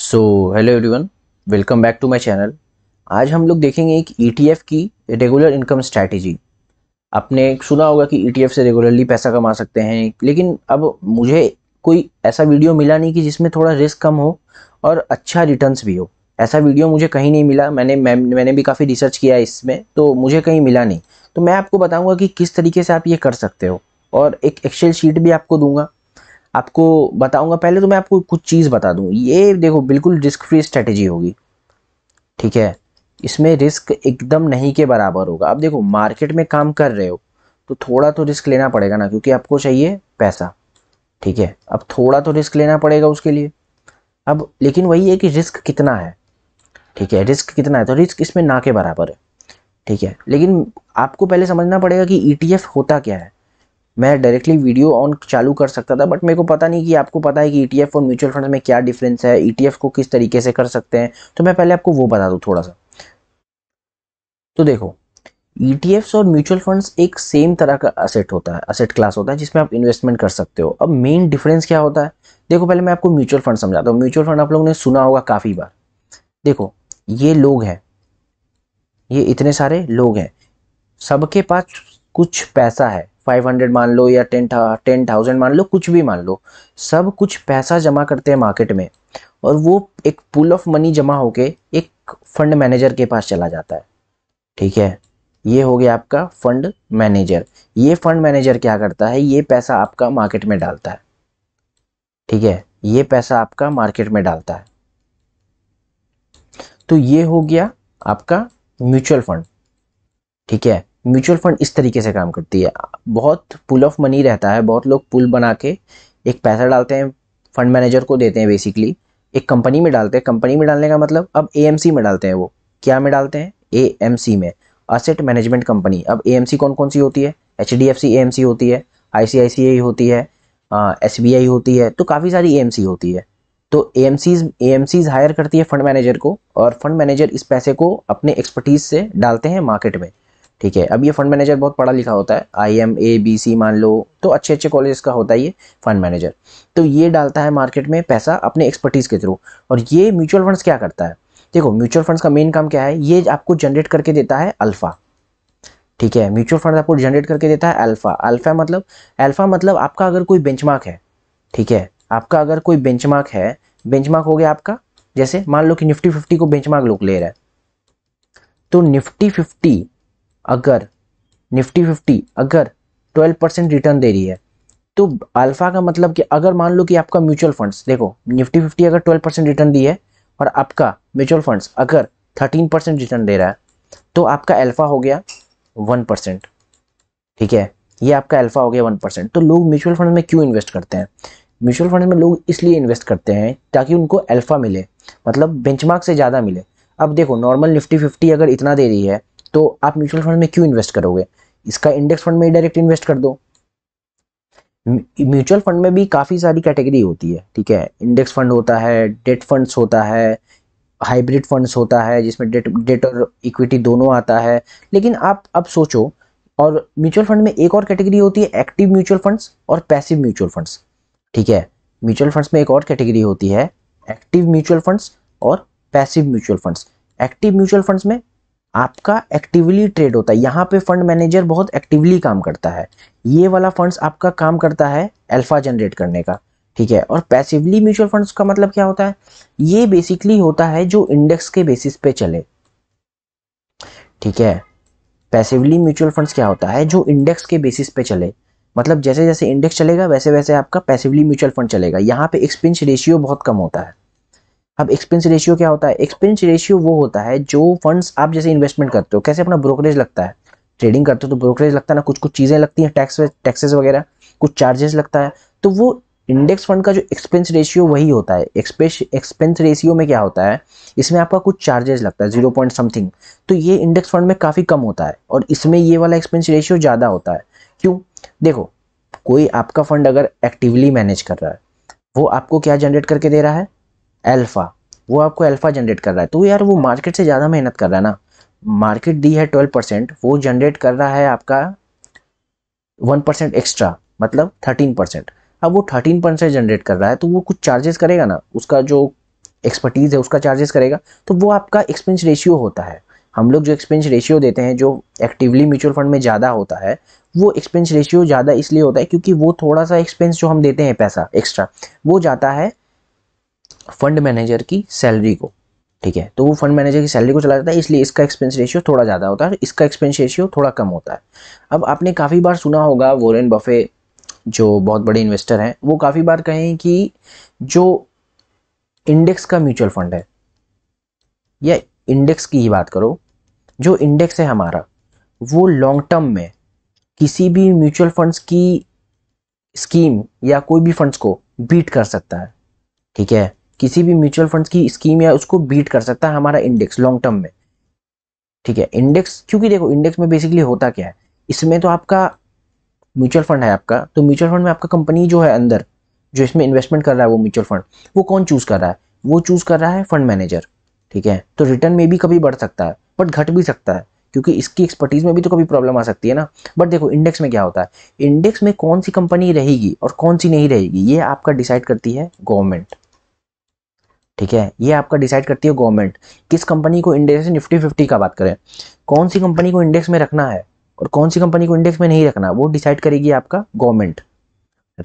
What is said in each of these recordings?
so hello everyone welcome back to my channel आज हम लोग देखेंगे एक ईटीएफ e की रेगुलर इनकम स्ट्रैटेजी आपने सुना होगा कि ईटीएफ e से रेगुलरली पैसा कमा सकते हैं लेकिन अब मुझे कोई ऐसा वीडियो मिला नहीं कि जिसमें थोड़ा रिस्क कम हो और अच्छा रिटर्न्स भी हो ऐसा वीडियो मुझे कहीं नहीं मिला मैंने मैं, मैंने भी काफ़ी रिसर्च किया इसमें तो मुझे कहीं मिला नहीं तो मैं आपको बताऊँगा कि किस तरीके से आप ये कर सकते हो और एक एक्सेल शीट भी आपको दूंगा आपको बताऊंगा पहले तो मैं आपको कुछ चीज़ बता दूं ये देखो बिल्कुल रिस्क फ्री स्ट्रेटेजी होगी ठीक है इसमें रिस्क एकदम नहीं के बराबर होगा अब देखो मार्केट में काम कर रहे हो तो थोड़ा तो रिस्क लेना पड़ेगा ना क्योंकि आपको चाहिए पैसा ठीक है अब थोड़ा तो रिस्क लेना पड़ेगा उसके लिए अब लेकिन वही है कि रिस्क कितना है ठीक है रिस्क कितना है तो रिस्क इसमें ना के बराबर है ठीक है लेकिन आपको पहले समझना पड़ेगा कि ई e होता क्या है मैं डायरेक्टली वीडियो ऑन चालू कर सकता था बट मेरे को पता नहीं कि आपको पता है कि ई e और म्यूचुअल फंड में क्या डिफरेंस है ई e को किस तरीके से कर सकते हैं तो मैं पहले आपको वो बता दूँ थोड़ा सा तो देखो ई e और म्यूचुअल फंड्स एक सेम तरह का असेट होता है असेट क्लास होता है जिसमें आप इन्वेस्टमेंट कर सकते हो अब मेन डिफरेंस क्या होता है देखो पहले मैं आपको म्यूचुअल फंड समझाता हूँ म्यूचुअल फंड आप लोगों ने सुना होगा काफ़ी बार देखो ये लोग हैं ये इतने सारे लोग हैं सबके पास कुछ पैसा है फाइव हंड्रेड मान लो या टेन टेन थाउजेंड मान लो कुछ भी मान लो सब कुछ पैसा जमा करते हैं मार्केट में और वो एक पूल ऑफ मनी जमा होके एक फंड मैनेजर के पास चला जाता है ठीक है ये हो गया आपका फंड मैनेजर ये फंड मैनेजर क्या करता है ये पैसा आपका मार्केट में डालता है ठीक है ये पैसा आपका मार्केट में डालता है तो ये हो गया आपका म्यूचुअल फंड ठीक है म्यूचुअल फंड इस तरीके से काम करती है बहुत पुल ऑफ मनी रहता है बहुत लोग पुल बना के एक पैसा डालते हैं फंड मैनेजर को देते हैं बेसिकली एक कंपनी में डालते हैं कंपनी में डालने का मतलब अब ए में डालते हैं वो क्या में डालते हैं ए में असेट मैनेजमेंट कंपनी अब ए कौन कौन सी होती है H D F C A होती है आई होती है एस बी आई होती है तो काफ़ी सारी ए होती है तो A M Cs A M Cs hire करती है फंड मैनेजर को और फंड मैनेजर इस पैसे को अपने एक्सपर्टीज से डालते हैं मार्केट में ठीक है अब ये फंड मैनेजर बहुत पढ़ा लिखा होता है I M A B C मान लो तो अच्छे अच्छे कॉलेज का होता है ये फंड मैनेजर तो ये डालता है मार्केट में पैसा अपने एक्सपर्टीज़ के थ्रू और ये म्यूचुअल फंड्स क्या करता है देखो म्यूचुअल फंड्स का मेन काम क्या है ये आपको जनरेट करके देता है अल्फ़ा ठीक है म्यूचुअल फंड आपको जनरेट करके देता है अल्फ़ा अल्फ़ा मतलब अल्फ़ा मतलब आपका अगर कोई बेंचमार्क है ठीक है आपका अगर कोई बेंचमार्क है बेंचमार्क हो गया आपका जैसे मान लो कि निफ्टी फिफ्टी को बेंचमार्क लोग ले रहे हैं तो निफ्टी फिफ्टी अगर निफ्टी फिफ्टी अगर ट्वेल्व परसेंट रिटर्न दे रही है तो अल्फा का मतलब कि अगर मान लो कि आपका म्यूचुअल फंड्स देखो निफ्टी फिफ्टी अगर ट्वेल्व परसेंट रिटर्न दी है और आपका म्यूचुअल फंड्स अगर थर्टीन परसेंट रिटर्न दे रहा है तो आपका अल्फा हो गया वन परसेंट ठीक है ये आपका अल्फा हो गया वन परसेंट तो लोग म्यूचुअल फंड में क्यों इन्वेस्ट करते हैं म्यूचुअल फंड में लोग इसलिए इन्वेस्ट करते हैं ताकि उनको अल्फा मिले मतलब बेंचमार्क से ज़्यादा मिले अब देखो नॉर्मल निफ्टी फिफ्टी अगर इतना दे रही है तो आप म्यूचुअल फंड में क्यों इन्वेस्ट करोगे इसका इंडेक्स फंड में डायरेक्ट इन्वेस्ट कर दो म्यूचुअल फंड में भी काफ़ी सारी कैटेगरी होती है ठीक है इंडेक्स फंड होता है डेट फंड्स होता है हाइब्रिड फंड्स होता है जिसमें डेट डेट और इक्विटी दोनों आता है लेकिन आप अब सोचो और म्यूचुअल फंड में एक और कैटेगरी होती है एक्टिव म्यूचुअल फंड्स और पैसिव म्यूचुअल फंड्स ठीक है म्यूचुअल फंड्स में एक और कैटेगरी होती है एक्टिव म्यूचुअल फंड्स और passive mutual funds active mutual funds में आपका एक्टिवली ट्रेड होता है यहाँ पे फंड मैनेजर बहुत एक्टिवली काम करता है ये वाला फंड्स आपका काम करता है अल्फा जनरेट करने का ठीक है और पैसिवली म्यूचुअल फंड्स का मतलब क्या होता है ये बेसिकली होता है जो इंडेक्स के बेसिस पे चले ठीक है पैसिवली म्यूचुअल फंड्स क्या होता है जो इंडेक्स के बेसिस पे चले मतलब जैसे जैसे इंडेक्स चलेगा वैसे वैसे आपका पैसिवली म्यूचुअल फंड चलेगा यहाँ पे एक्सपेंस रेशियो बहुत कम होता है अब एक्सपेंस रेशियो क्या होता है एक्सपेंस रेशियो वो होता है जो फंड्स आप जैसे इन्वेस्टमेंट करते हो कैसे अपना ब्रोकरेज लगता है ट्रेडिंग करते हो तो ब्रोकरेज लगता है ना कुछ कुछ चीज़ें लगती हैं टैक्स टैक्सेस वगैरह कुछ चार्जेस लगता है तो वो इंडेक्स फंड का जो एक्सपेंस रेशियो वही होता है एक्सपेंस एक्सपेंस रेशियो में क्या होता है इसमें आपका कुछ चार्जेस लगता है जीरो पॉइंट समथिंग तो ये इंडेक्स फंड में काफ़ी कम होता है और इसमें ये वाला एक्सपेंस रेशियो ज़्यादा होता है क्यों देखो कोई आपका फंड अगर एक्टिवली मैनेज कर रहा है वो आपको क्या जनरेट करके दे रहा है अल्फ़ा वो आपको अल्फ़ा जनरेट कर रहा है तो यार वो मार्केट से ज़्यादा मेहनत कर रहा है ना मार्केट दी है ट्वेल्व परसेंट वो जनरेट कर रहा है आपका वन परसेंट एक्स्ट्रा मतलब थर्टीन परसेंट अब वो थर्टीन परसेंट जनरेट कर रहा है तो वो कुछ चार्जेस करेगा ना उसका जो एक्सपर्टीज़ है उसका चार्जेस करेगा तो वो आपका एक्सपेंस रेशियो होता है हम लोग जो एक्सपेंस रेशियो देते हैं जो एक्टिवली म्यूचुअल फंड में ज़्यादा होता है वो एक्सपेंस रेशियो ज़्यादा इसलिए होता है क्योंकि वो थोड़ा सा एक्सपेंस जो हम देते हैं पैसा एक्स्ट्रा वो जाता है फंड मैनेजर की सैलरी को ठीक है तो वो फंड मैनेजर की सैलरी को चला जाता है इसलिए इसका एक्सपेंस रेशियो थोड़ा ज़्यादा होता है इसका एक्सपेंस रेशियो थोड़ा कम होता है अब आपने काफ़ी बार सुना होगा वोरेन बफे जो बहुत बड़े इन्वेस्टर हैं वो काफ़ी बार कहें कि जो इंडेक्स का म्यूचुअल फंड है या इंडेक्स की ही बात करो जो इंडेक्स है हमारा वो लॉन्ग टर्म में किसी भी म्यूचुअल फंड्स की स्कीम या कोई भी फंड्स को बीट कर सकता है ठीक है किसी भी म्यूचुअल फंड की स्कीम या उसको बीट कर सकता है हमारा इंडेक्स लॉन्ग टर्म में ठीक है इंडेक्स क्योंकि देखो इंडेक्स में बेसिकली होता क्या है इसमें तो आपका म्यूचुअल फंड है आपका तो म्यूचुअल फंड में आपका कंपनी जो है अंदर जो इसमें इन्वेस्टमेंट कर रहा है वो म्यूचुअल फंड वो कौन चूज़ कर रहा है वो चूज़ कर रहा है फंड मैनेजर ठीक है तो रिटर्न में भी कभी बढ़ सकता है बट घट भी सकता है क्योंकि इसकी एक्सपर्टीज़ में भी तो कभी प्रॉब्लम आ सकती है ना बट देखो इंडेक्स में क्या होता है इंडेक्स में कौन सी कंपनी रहेगी और कौन सी नहीं रहेगी ये आपका डिसाइड करती है गवर्नमेंट ठीक है ये आपका डिसाइड करती है गवर्नमेंट किस कंपनी को इंडेक्स निफ्टी फिफ्टी का बात करें कौन सी कंपनी को इंडेक्स में रखना है और कौन सी कंपनी को इंडेक्स में नहीं रखना वो डिसाइड करेगी आपका गवर्नमेंट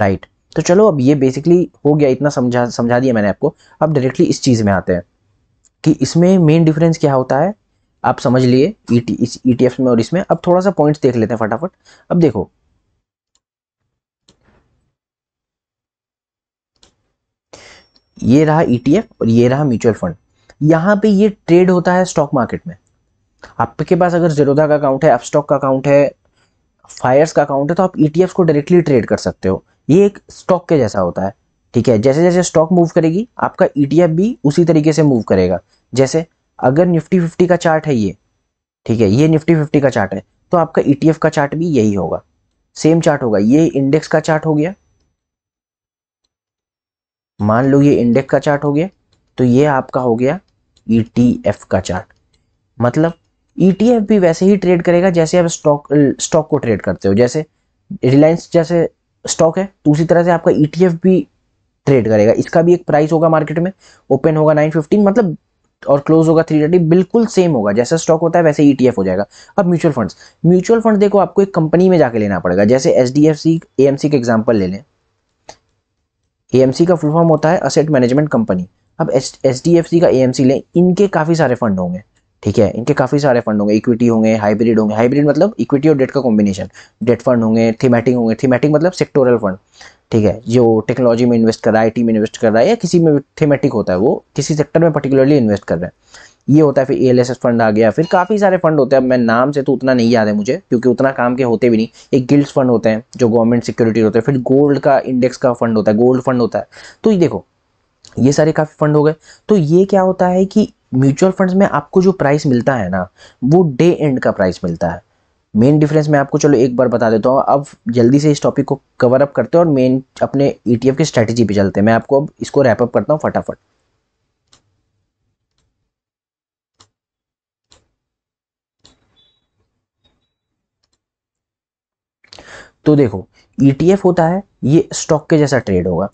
राइट तो चलो अब ये बेसिकली हो गया इतना समझा समझा दिया मैंने आपको अब डायरेक्टली इस चीज़ में आते हैं कि इसमें मेन डिफरेंस क्या होता है आप समझ लिए ई e इस e में और इसमें अब थोड़ा सा पॉइंट्स देख लेते हैं फटाफट अब देखो ये रहा ईटीएफ e और ये रहा म्यूचुअल फंड यहाँ पे ये ट्रेड होता है स्टॉक मार्केट में आपके पास अगर जीरोधा का अकाउंट है अपस्टॉक का अकाउंट है फायर्स का अकाउंट है तो आप ई e को डायरेक्टली ट्रेड कर सकते हो ये एक स्टॉक के जैसा होता है ठीक है जैसे जैसे स्टॉक मूव करेगी आपका ई e भी उसी तरीके से मूव करेगा जैसे अगर निफ्टी फिफ्टी का चार्ट है ये ठीक है ये निफ्टी फिफ्टी का चार्ट है तो आपका ई का चार्ट भी यही होगा सेम चार्ट होगा ये इंडेक्स का चार्ट हो गया मान लो ये इंडेक्स का चार्ट हो गया तो ये आपका हो गया ई e का चार्ट मतलब ई e भी वैसे ही ट्रेड करेगा जैसे आप स्टॉक स्टॉक को ट्रेड करते हो जैसे रिलायंस जैसे स्टॉक है तो उसी तरह से आपका ई e भी ट्रेड करेगा इसका भी एक प्राइस होगा मार्केट में ओपन होगा 915 मतलब और क्लोज होगा 330 बिल्कुल सेम होगा जैसा स्टॉक होता है वैसे ई हो जाएगा अब म्यूचुअल फंड्स म्यूचुअल फंड देखो आपको एक कंपनी में जाके लेना पड़ेगा जैसे एच डी एफ सी के एम सी एग्जाम्पल ले लें एएमसी का फुल फॉर्म होता है असेट मैनेजमेंट कंपनी अब एच डी एफ सी का एएमसी लें इनके काफ़ी सारे फंड होंगे ठीक है इनके काफ़ी सारे फंड होंगे इक्विटी होंगे हाइब्रिड होंगे हाइब्रिड मतलब इक्विटी और डेट का कॉम्बिनेशन डेट फंड होंगे थीमेटिक होंगे थीमेटिक मतलब सेक्टोरल फंड ठीक है जो टेक्नोलॉजी में इन्वेस्ट कर रहा है आई में इन्वेस्ट कर रहा है या किसी में थीमेटिक होता है वो किसी सेक्टर में पर्टिकुलरली इन्वेस्ट कर रहा है ये होता है फिर ए फंड आ गया फिर काफ़ी सारे फंड होते हैं अब मैं नाम से तो उतना नहीं याद है मुझे क्योंकि उतना काम के होते भी नहीं एक गिल्ड फंड होते हैं जो गवर्नमेंट सिक्योरिटी होते हैं फिर गोल्ड का इंडेक्स का फंड होता है गोल्ड फंड होता है तो ये देखो ये सारे काफ़ी फंड हो गए तो ये क्या होता है कि म्यूचुअल फंड्स में आपको जो प्राइस मिलता है ना वो डे एंड का प्राइस मिलता है मेन डिफरेंस मैं आपको चलो एक बार बता देता हूँ अब जल्दी से इस टॉपिक को कवर अप करते हैं और मेन अपने ईटीएफ की स्ट्रेटजी पे चलते हैं मैं आपको अब इसको रैप अप करता हूँ फटाफट तो देखो ई e होता है ये स्टॉक के जैसा ट्रेड होगा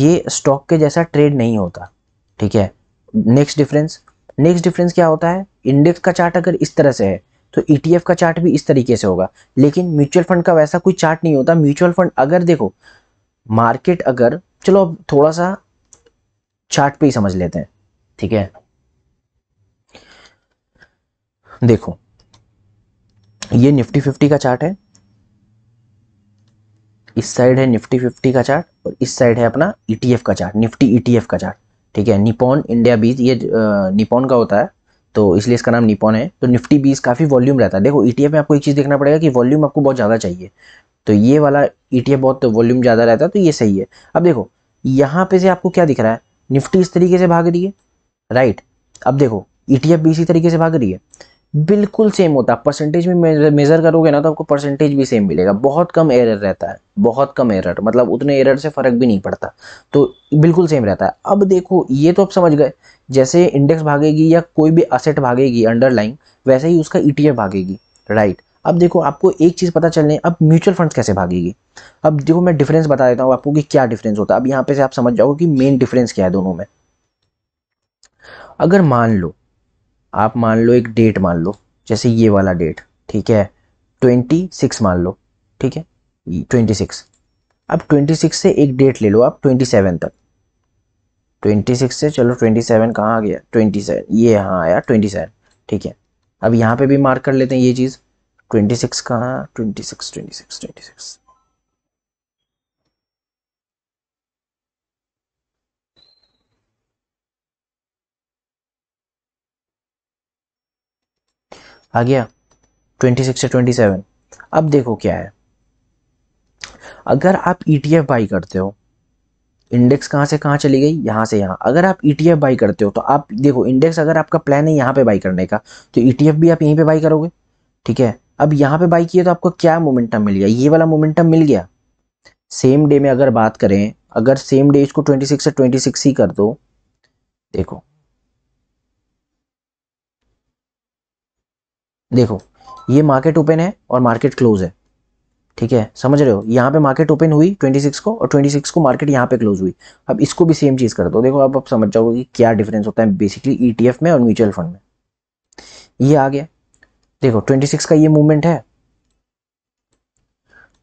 ये स्टॉक के जैसा ट्रेड नहीं होता ठीक है नेक्स्ट डिफरेंस नेक्स्ट डिफरेंस क्या होता है इंडेक्स का चार्ट अगर इस तरह से है तो ईटीएफ e का चार्ट भी इस तरीके से होगा लेकिन म्यूचुअल फंड का वैसा कोई चार्ट नहीं होता म्यूचुअल फंड अगर देखो मार्केट अगर चलो अब थोड़ा सा चार्ट पे ही समझ लेते हैं ठीक है देखो ये निफ्टी फिफ्टी का चार्ट है इस साइड है निफ्टी फिफ्टी का चार्ट और इस साइड है अपना ई e का चार्ट निफ्टी ई e का चार्ट ठीक है निपोन इंडिया बीज ये निपोन का होता है तो इसलिए इसका नाम निपोन है तो निफ्टी बीज काफ़ी वॉल्यूम रहता है देखो ई e में आपको एक चीज़ देखना पड़ेगा कि वॉल्यूम आपको बहुत ज़्यादा चाहिए तो ये वाला ईटीएफ बहुत वॉल्यूम ज़्यादा रहता है तो ये सही है अब देखो यहाँ पे से आपको क्या दिख रहा है निफ्टी इस तरीके से भाग रही है राइट अब देखो ई टी इसी तरीके से भाग रही है बिल्कुल सेम होता है परसेंटेज में मेज़र करोगे ना तो आपको परसेंटेज भी सेम मिलेगा बहुत कम एरर रहता है बहुत कम एरर मतलब उतने एरर से फ़र्क भी नहीं पड़ता तो बिल्कुल सेम रहता है अब देखो ये तो आप समझ गए जैसे इंडेक्स भागेगी या कोई भी असेट भागेगी अंडरलाइन वैसे ही उसका ई e भागेगी राइट अब देखो आपको एक चीज़ पता चलने अब म्यूचुअल फंड्स कैसे भागेगी अब देखो मैं डिफरेंस बता देता हूँ आपको कि क्या डिफरेंस होता है अब यहाँ पे से आप समझ जाओगे कि मेन डिफरेंस क्या है दोनों में अगर मान लो आप मान लो एक डेट मान लो जैसे ये वाला डेट ठीक है ट्वेंटी सिक्स मान लो ठीक है ट्वेंटी सिक्स अब ट्वेंटी सिक्स से एक डेट ले लो आप ट्वेंटी सेवन तक ट्वेंटी सिक्स से चलो ट्वेंटी सेवन कहाँ आ गया ट्वेंटी सेवन ये यहाँ आया ट्वेंटी सेवन ठीक है अब यहाँ पे भी मार्क कर लेते हैं ये चीज़ ट्वेंटी सिक्स कहाँ twenty six twenty six twenty six आ गया ट्वेंटी से ट्वेंटी सेवन अब देखो क्या है अगर आप ई टी एफ बाई करते हो इंडेक्स कहाँ से कहाँ चली गई यहां से यहाँ अगर आप ई टी एफ बाई करते हो तो आप देखो इंडेक्स अगर आपका प्लान है यहां पे बाई करने का तो ई टी एफ भी आप यहीं पे बाई करोगे ठीक है अब यहाँ पे बाई किए तो आपको क्या मोमेंटम मिल गया ये वाला मोमेंटम मिल गया सेम डे में अगर बात करें अगर सेम डे इसको ट्वेंटी सिक्स से ट्वेंटी सिक्स ही कर दो देखो देखो ये मार्केट ओपन है और मार्केट क्लोज है ठीक है समझ रहे हो यहाँ पे मार्केट ओपन हुई 26 को और 26 को मार्केट यहाँ पे क्लोज हुई अब इसको भी सेम चीज़ कर दो देखो अब आप समझ जाओगे कि क्या डिफरेंस होता है बेसिकली ईटीएफ e में और म्यूचुअल फंड में ये आ गया देखो 26 का ये मूवमेंट है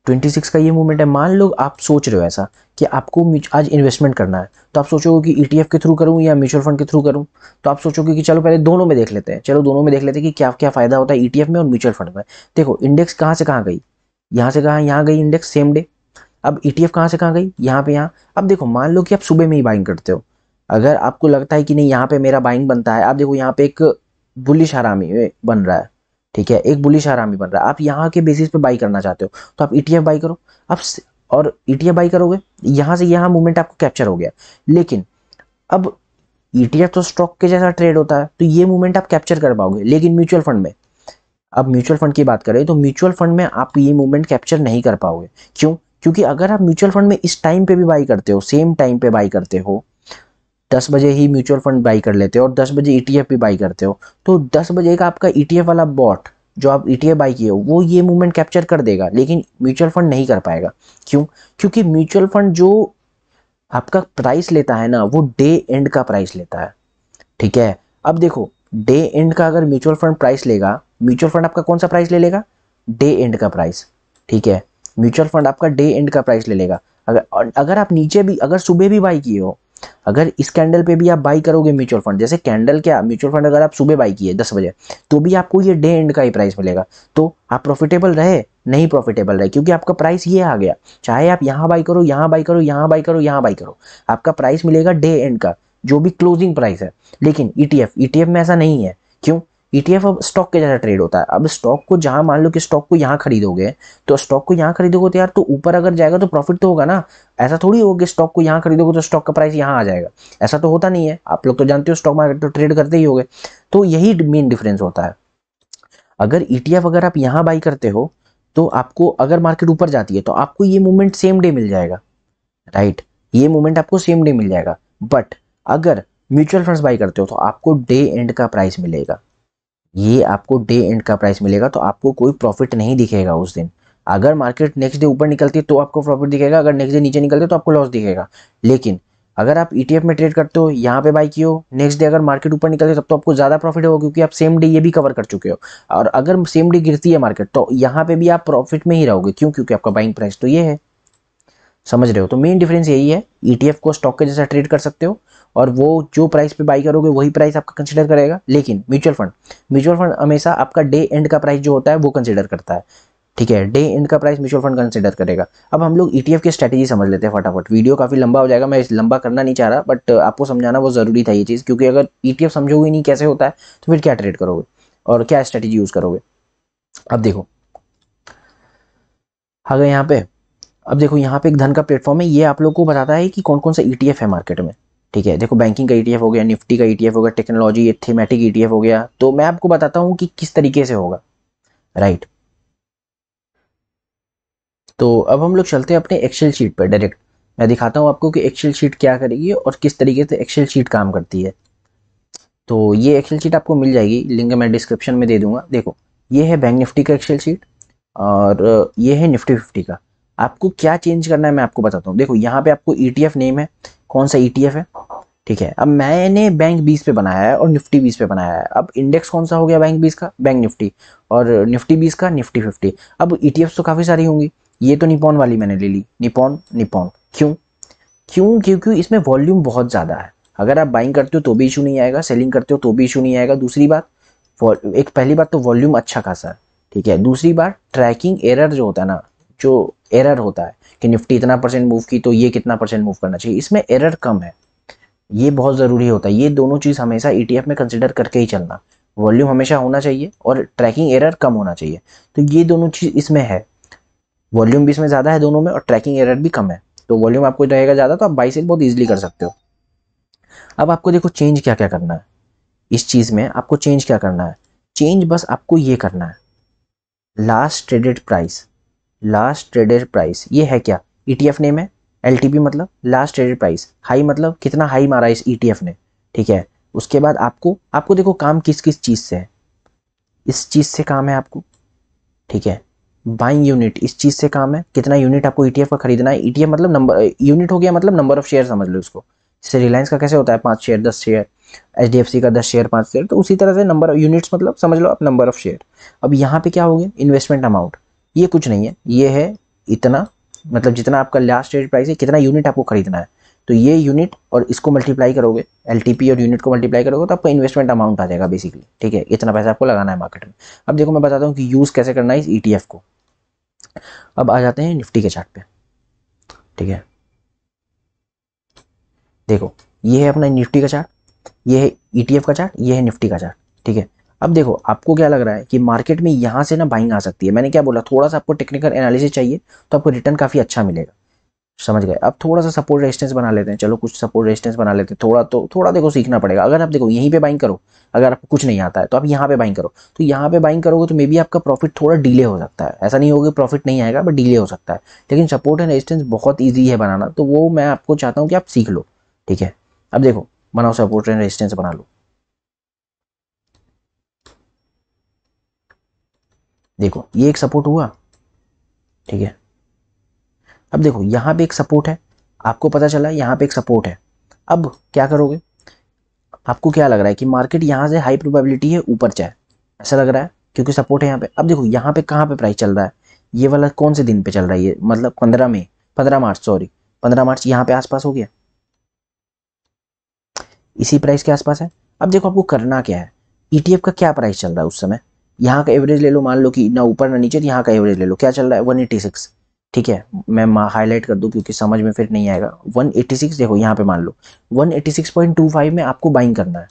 ट्वेंटी सिक्स का ये मूवमेंट है मान लो आप सोच रहे हो ऐसा कि आपको आज इन्वेस्टमेंट करना है तो आप सोचोगे कि ई e के थ्रू करूँ या म्यूचुअल फंड के थ्रू करूँ तो आप सोचोगे कि चलो पहले दोनों में देख लेते हैं चलो दोनों में देख लेते हैं कि क्या क्या फ़ायदा होता है ई e में और म्यूचुअल फंड में देखो इंडेक्स कहाँ से कहाँ गई यहाँ से कहाँ यहाँ गई इंडेक्स सेम डे अब ई e टी कहाँ से कहाँ गई यहाँ पे यहाँ अब देखो मान लो कि आप सुबह में ही बाइंग करते हो अगर आपको लगता है कि नहीं यहाँ पे मेरा बाइंग बनता है आप देखो यहाँ पे एक बुलिश हरामी बन रहा है ठीक है एक बुलिश आरामी बन रहा है आप यहाँ के बेसिस पे बाई करना चाहते हो तो आप ई e बाई करो आप और ई e बाई करोगे यहाँ से यहाँ मूवमेंट आपको कैप्चर हो गया लेकिन अब ई e तो स्टॉक के जैसा ट्रेड होता है तो ये मूवमेंट आप कैप्चर कर पाओगे लेकिन म्यूचुअल फंड में अब म्यूचुअल फंड की बात करें तो म्यूचुअल फंड में आप ये मूवमेंट कैप्चर नहीं कर पाओगे क्यों क्योंकि अगर आप म्यूचुअल फंड में इस टाइम पे भी बाई करते हो सेम टाइम पे बाई करते हो दस बजे ही म्यूचुअल फंड बाई कर लेते हो और दस बजे ईटीएफ e भी बाई करते हो तो दस बजे का आपका ईटीएफ e वाला बॉट जो आप ई e बाई किए हो वो ये मूवमेंट कैप्चर कर देगा लेकिन म्यूचुअल फंड नहीं कर पाएगा क्यों क्योंकि म्यूचुअल फंड जो आपका प्राइस लेता है ना वो डे एंड का प्राइस लेता है ठीक है अब देखो डे एंड का अगर म्यूचुअल फंड प्राइस लेगा म्यूचुअल फंड आपका कौन सा प्राइस ले लेगा डे एंड का प्राइस ठीक है म्यूचुअल फंड आपका डे एंड का प्राइस ले लेगा अगर अगर आप नीचे भी अगर सुबह भी बाई किए हो अगर इस कैंडल पे भी आप बाई करोगे म्यूचुअल फंड जैसे कैंडल क्या म्यूचुअल फंड अगर आप सुबह बाई किए दस बजे तो भी आपको ये डे एंड का ही प्राइस मिलेगा तो आप प्रॉफिटेबल रहे नहीं प्रॉफिटेबल रहे क्योंकि आपका प्राइस ये आ गया चाहे आप यहाँ बाई करो यहाँ बाई करो यहाँ बाई करो यहाँ बाई करो आपका प्राइस मिलेगा डे एंड का जो भी क्लोजिंग प्राइस है लेकिन ई e टी e में ऐसा नहीं है क्यों ईटीएफ e अब स्टॉक के जैसा ट्रेड होता है अब स्टॉक को जहां मान लो कि स्टॉक को यहाँ खरीदोगे तो स्टॉक को यहाँ खरीदोगे तो यार तो ऊपर अगर जाएगा तो प्रॉफिट तो होगा ना ऐसा थोड़ी होगा कि स्टॉक को यहाँ खरीदोगे तो स्टॉक का प्राइस यहाँ आ जाएगा ऐसा तो होता नहीं है आप लोग तो जानते हो स्टॉक मार्केट तो ट्रेड करते ही हो तो यही मेन डिफरेंस होता है अगर ईटीएफ e अगर आप यहाँ बाई करते हो तो आपको अगर मार्केट ऊपर जाती है तो आपको ये मूवमेंट सेम डे मिल जाएगा राइट ये मूवमेंट आपको सेम डे मिल जाएगा बट अगर म्यूचुअल फंड्स बाई करते हो तो आपको डे एंड का प्राइस मिलेगा ये आपको डे एंड का प्राइस मिलेगा तो आपको कोई प्रॉफिट नहीं दिखेगा उस दिन अगर मार्केट नेक्स्ट डे ऊपर निकलती है तो आपको प्रॉफिट दिखेगा अगर नेक्स्ट डे नीचे निकलते तो आपको लॉस दिखेगा लेकिन अगर आप ई e में ट्रेड करते हो यहाँ पे बाई की हो नेक्स्ट डे अगर मार्केट ऊपर निकलते तब तो आपको ज़्यादा प्रॉफिट होगा क्योंकि आप सेम डे ये भी कवर कर चुके हो और अगर सेम डे गिरती है मार्केट तो यहाँ पे भी आप प्रॉफिट में ही रहोगे क्यों क्योंकि आपका बाइंग प्राइस तो ये है समझ रहे हो तो मेन डिफरेंस यही है ईटीएफ e को स्टॉक के जैसा ट्रेड कर सकते हो और वो जो प्राइस पे बाई करोगे वही प्राइस आपका कंसिडर करेगा लेकिन म्यूचुअल फंड म्यूचुअल फंड हमेशा आपका डे एंड का प्राइस जो होता है वो कंसिडर करता है ठीक है डे एंड का प्राइस म्यूचुअल फंड कंसिडर करेगा अब हम लोग ईटीएफ की स्ट्रैटेजी समझ लेते हैं फटाफट वीडियो काफ़ी लंबा हो जाएगा मैं लंबा करना नहीं चाह रहा बट uh, आपको समझाना वो ज़रूरी था ये चीज़ क्योंकि अगर ईटीएफ e समझोगे नहीं कैसे होता है तो फिर क्या ट्रेड करोगे और क्या स्ट्रैटेजी यूज़ करोगे अब देखो आ गए यहाँ पे अब देखो यहाँ पे एक धन का प्लेटफॉर्म है ये आप लोग को बताता है कि कौन कौन सा ई e है मार्केट में ठीक है देखो बैंकिंग का ई e हो गया निफ्टी का ई e हो गया टेक्नोलॉजी थीमेटिक ई हो गया तो मैं आपको बताता हूँ कि किस तरीके से होगा राइट तो अब हम लोग चलते हैं अपने एक्सेल शीट पर डायरेक्ट मैं दिखाता हूँ आपको कि एक्सेल शीट क्या करेगी और किस तरीके से एक्सेल शीट काम करती है तो ये एक्सेल शीट आपको मिल जाएगी लिंक मैं डिस्क्रिप्शन में दे दूंगा देखो ये है बैंक निफ्टी का एक्सेल शीट और ये है निफ्टी फिफ्टी का आपको क्या चेंज करना है मैं आपको बताता हूँ देखो यहाँ पे आपको ई e नेम है कौन सा ई e है ठीक है अब मैंने बैंक बीस पे बनाया है और निफ्टी बीस पे बनाया है अब इंडेक्स कौन सा हो गया बैंक बीस का बैंक निफ्टी और निफ्टी बीस का निफ्टी फिफ्टी अब ई e तो काफ़ी सारी होंगी ये तो निपोन वाली मैंने ले ली निपोन निपोन क्यों क्यों क्योंकि इसमें वॉल्यूम बहुत ज़्यादा है अगर आप बाइंग करते हो तो भी इशू नहीं आएगा सेलिंग करते हो तो भी इशू नहीं आएगा दूसरी बात एक पहली बात तो वॉल्यूम अच्छा खासा है ठीक है दूसरी बात ट्रैकिंग एरर जो होता है ना जो एरर होता है कि निफ्टी इतना परसेंट मूव की तो ये कितना परसेंट मूव करना चाहिए इसमें एरर कम है ये बहुत ज़रूरी होता है ये दोनों चीज़ हमेशा ई e में कंसिडर करके ही चलना वॉल्यूम हमेशा होना चाहिए और ट्रैकिंग एरर कम होना चाहिए तो ये दोनों चीज़ इसमें है वॉल्यूम भी इसमें ज़्यादा है दोनों में और ट्रैकिंग एरर भी कम है तो वॉल्यूम आपको रहेगा ज़्यादा तो आप बाई सेल बहुत ईजिली कर सकते हो अब आपको देखो चेंज क्या क्या करना है इस चीज़ में आपको चेंज क्या करना है चेंज बस आपको ये करना है last traded price last traded price ये है क्या ईटीएफ e नेम है एलटीपी मतलब लास्ट ट्रेडेड प्राइस हाई मतलब कितना हाई मारा इस ईटीएफ e ने ठीक है उसके बाद आपको आपको देखो काम किस किस चीज़ से है इस चीज़ से काम है आपको ठीक है बाइंग यूनिट इस चीज़ से काम है कितना यूनिट आपको एफ e का खरीदना है ईटीएफ मतलब नंबर यूनिट हो गया मतलब नंबर ऑफ शेयर समझ लो उसको जैसे रिलायंस का कैसे होता है पाँच शेयर दस शेयर एच का दस शेयर पाँच शेयर तो उसी तरह से नंबर ऑफ यूनिट्स मतलब समझ लो आप नंबर ऑफ शेयर अब यहाँ पे क्या हो गया इन्वेस्टमेंट अमाउंट ये कुछ नहीं है ये है इतना मतलब जितना आपका लास्ट रेट प्राइस है कितना यूनिट आपको खरीदना है तो ये यूनिट और इसको मल्टीप्लाई करोगे एल और यूनिट को मल्टीप्लाई करोगे तो आपका इन्वेस्टमेंट अमाउंट आ जाएगा बेसिकली ठीक है इतना पैसा आपको लगाना है मार्केट में अब देखो मैं बताता हूँ कि यूज़ कैसे करना है इस ई e को अब आ जाते हैं निफ्टी के चार्ट पे ठीक है देखो ये है अपना निफ्टी का चार्ट ये है ईटीएफ e का चार्ट ये है निफ्टी का चार्ट ठीक है अब देखो आपको क्या लग रहा है कि मार्केट में यहाँ से ना बाइंग आ सकती है मैंने क्या बोला थोड़ा सा आपको टेक्निकल एनालिसिस चाहिए तो आपको रिटर्न काफ़ी अच्छा मिलेगा समझ गए अब थोड़ा सा सपोर्ट रेजिस्टेंस बना लेते हैं चलो कुछ सपोर्ट रेजिस्टेंस बना लेते हैं थोड़ा तो थोड़ा देखो सीखना पड़ेगा अगर आप देखो यहीं पे बाइंग करो अगर आपको कुछ नहीं आता है तो आप यहाँ पे बाइंग करो तो यहाँ पे बाइंग करोगे तो मे बी आपका प्रॉफिट थोड़ा डिले हो सकता है ऐसा नहीं होगा कि प्रॉफिट नहीं आएगा बट डिले हो सकता है लेकिन सपोर्ट एंड रेजिस्टेंस बहुत ईजी है बनाना तो वो मैं आपको चाहता हूँ कि आप सीख लो ठीक है अब देखो बनाओ सपोर्ट एंड रेजिस्टेंस बना लो देखो ये एक सपोर्ट हुआ ठीक है अब देखो यहाँ पे एक सपोर्ट है आपको पता चला यहाँ पे एक सपोर्ट है अब क्या करोगे आपको क्या लग रहा है कि मार्केट यहाँ से हाई प्रोबेबिलिटी है ऊपर जाए ऐसा लग रहा है क्योंकि सपोर्ट है यहाँ पे अब देखो यहाँ पे कहाँ पे प्राइस चल रहा है ये वाला कौन से दिन पे चल रहा है ये मतलब पंद्रह मई पंद्रह मार्च सॉरी पंद्रह मार्च यहाँ पे आसपास हो गया इसी प्राइस के आसपास है अब देखो आपको करना क्या है ईटीएफ e का क्या प्राइस चल रहा है उस समय यहाँ का एवरेज ले लो मान लो कि ना ऊपर ना नीचे तो यहाँ का एवरेज ले लो क्या चल रहा है वन एटी सिक्स ठीक है मैं हाईलाइट कर दूँ क्योंकि समझ में फिर नहीं आएगा वन सिक्स देखो यहाँ पे मान लो one six point two five में आपको बाइंग करना है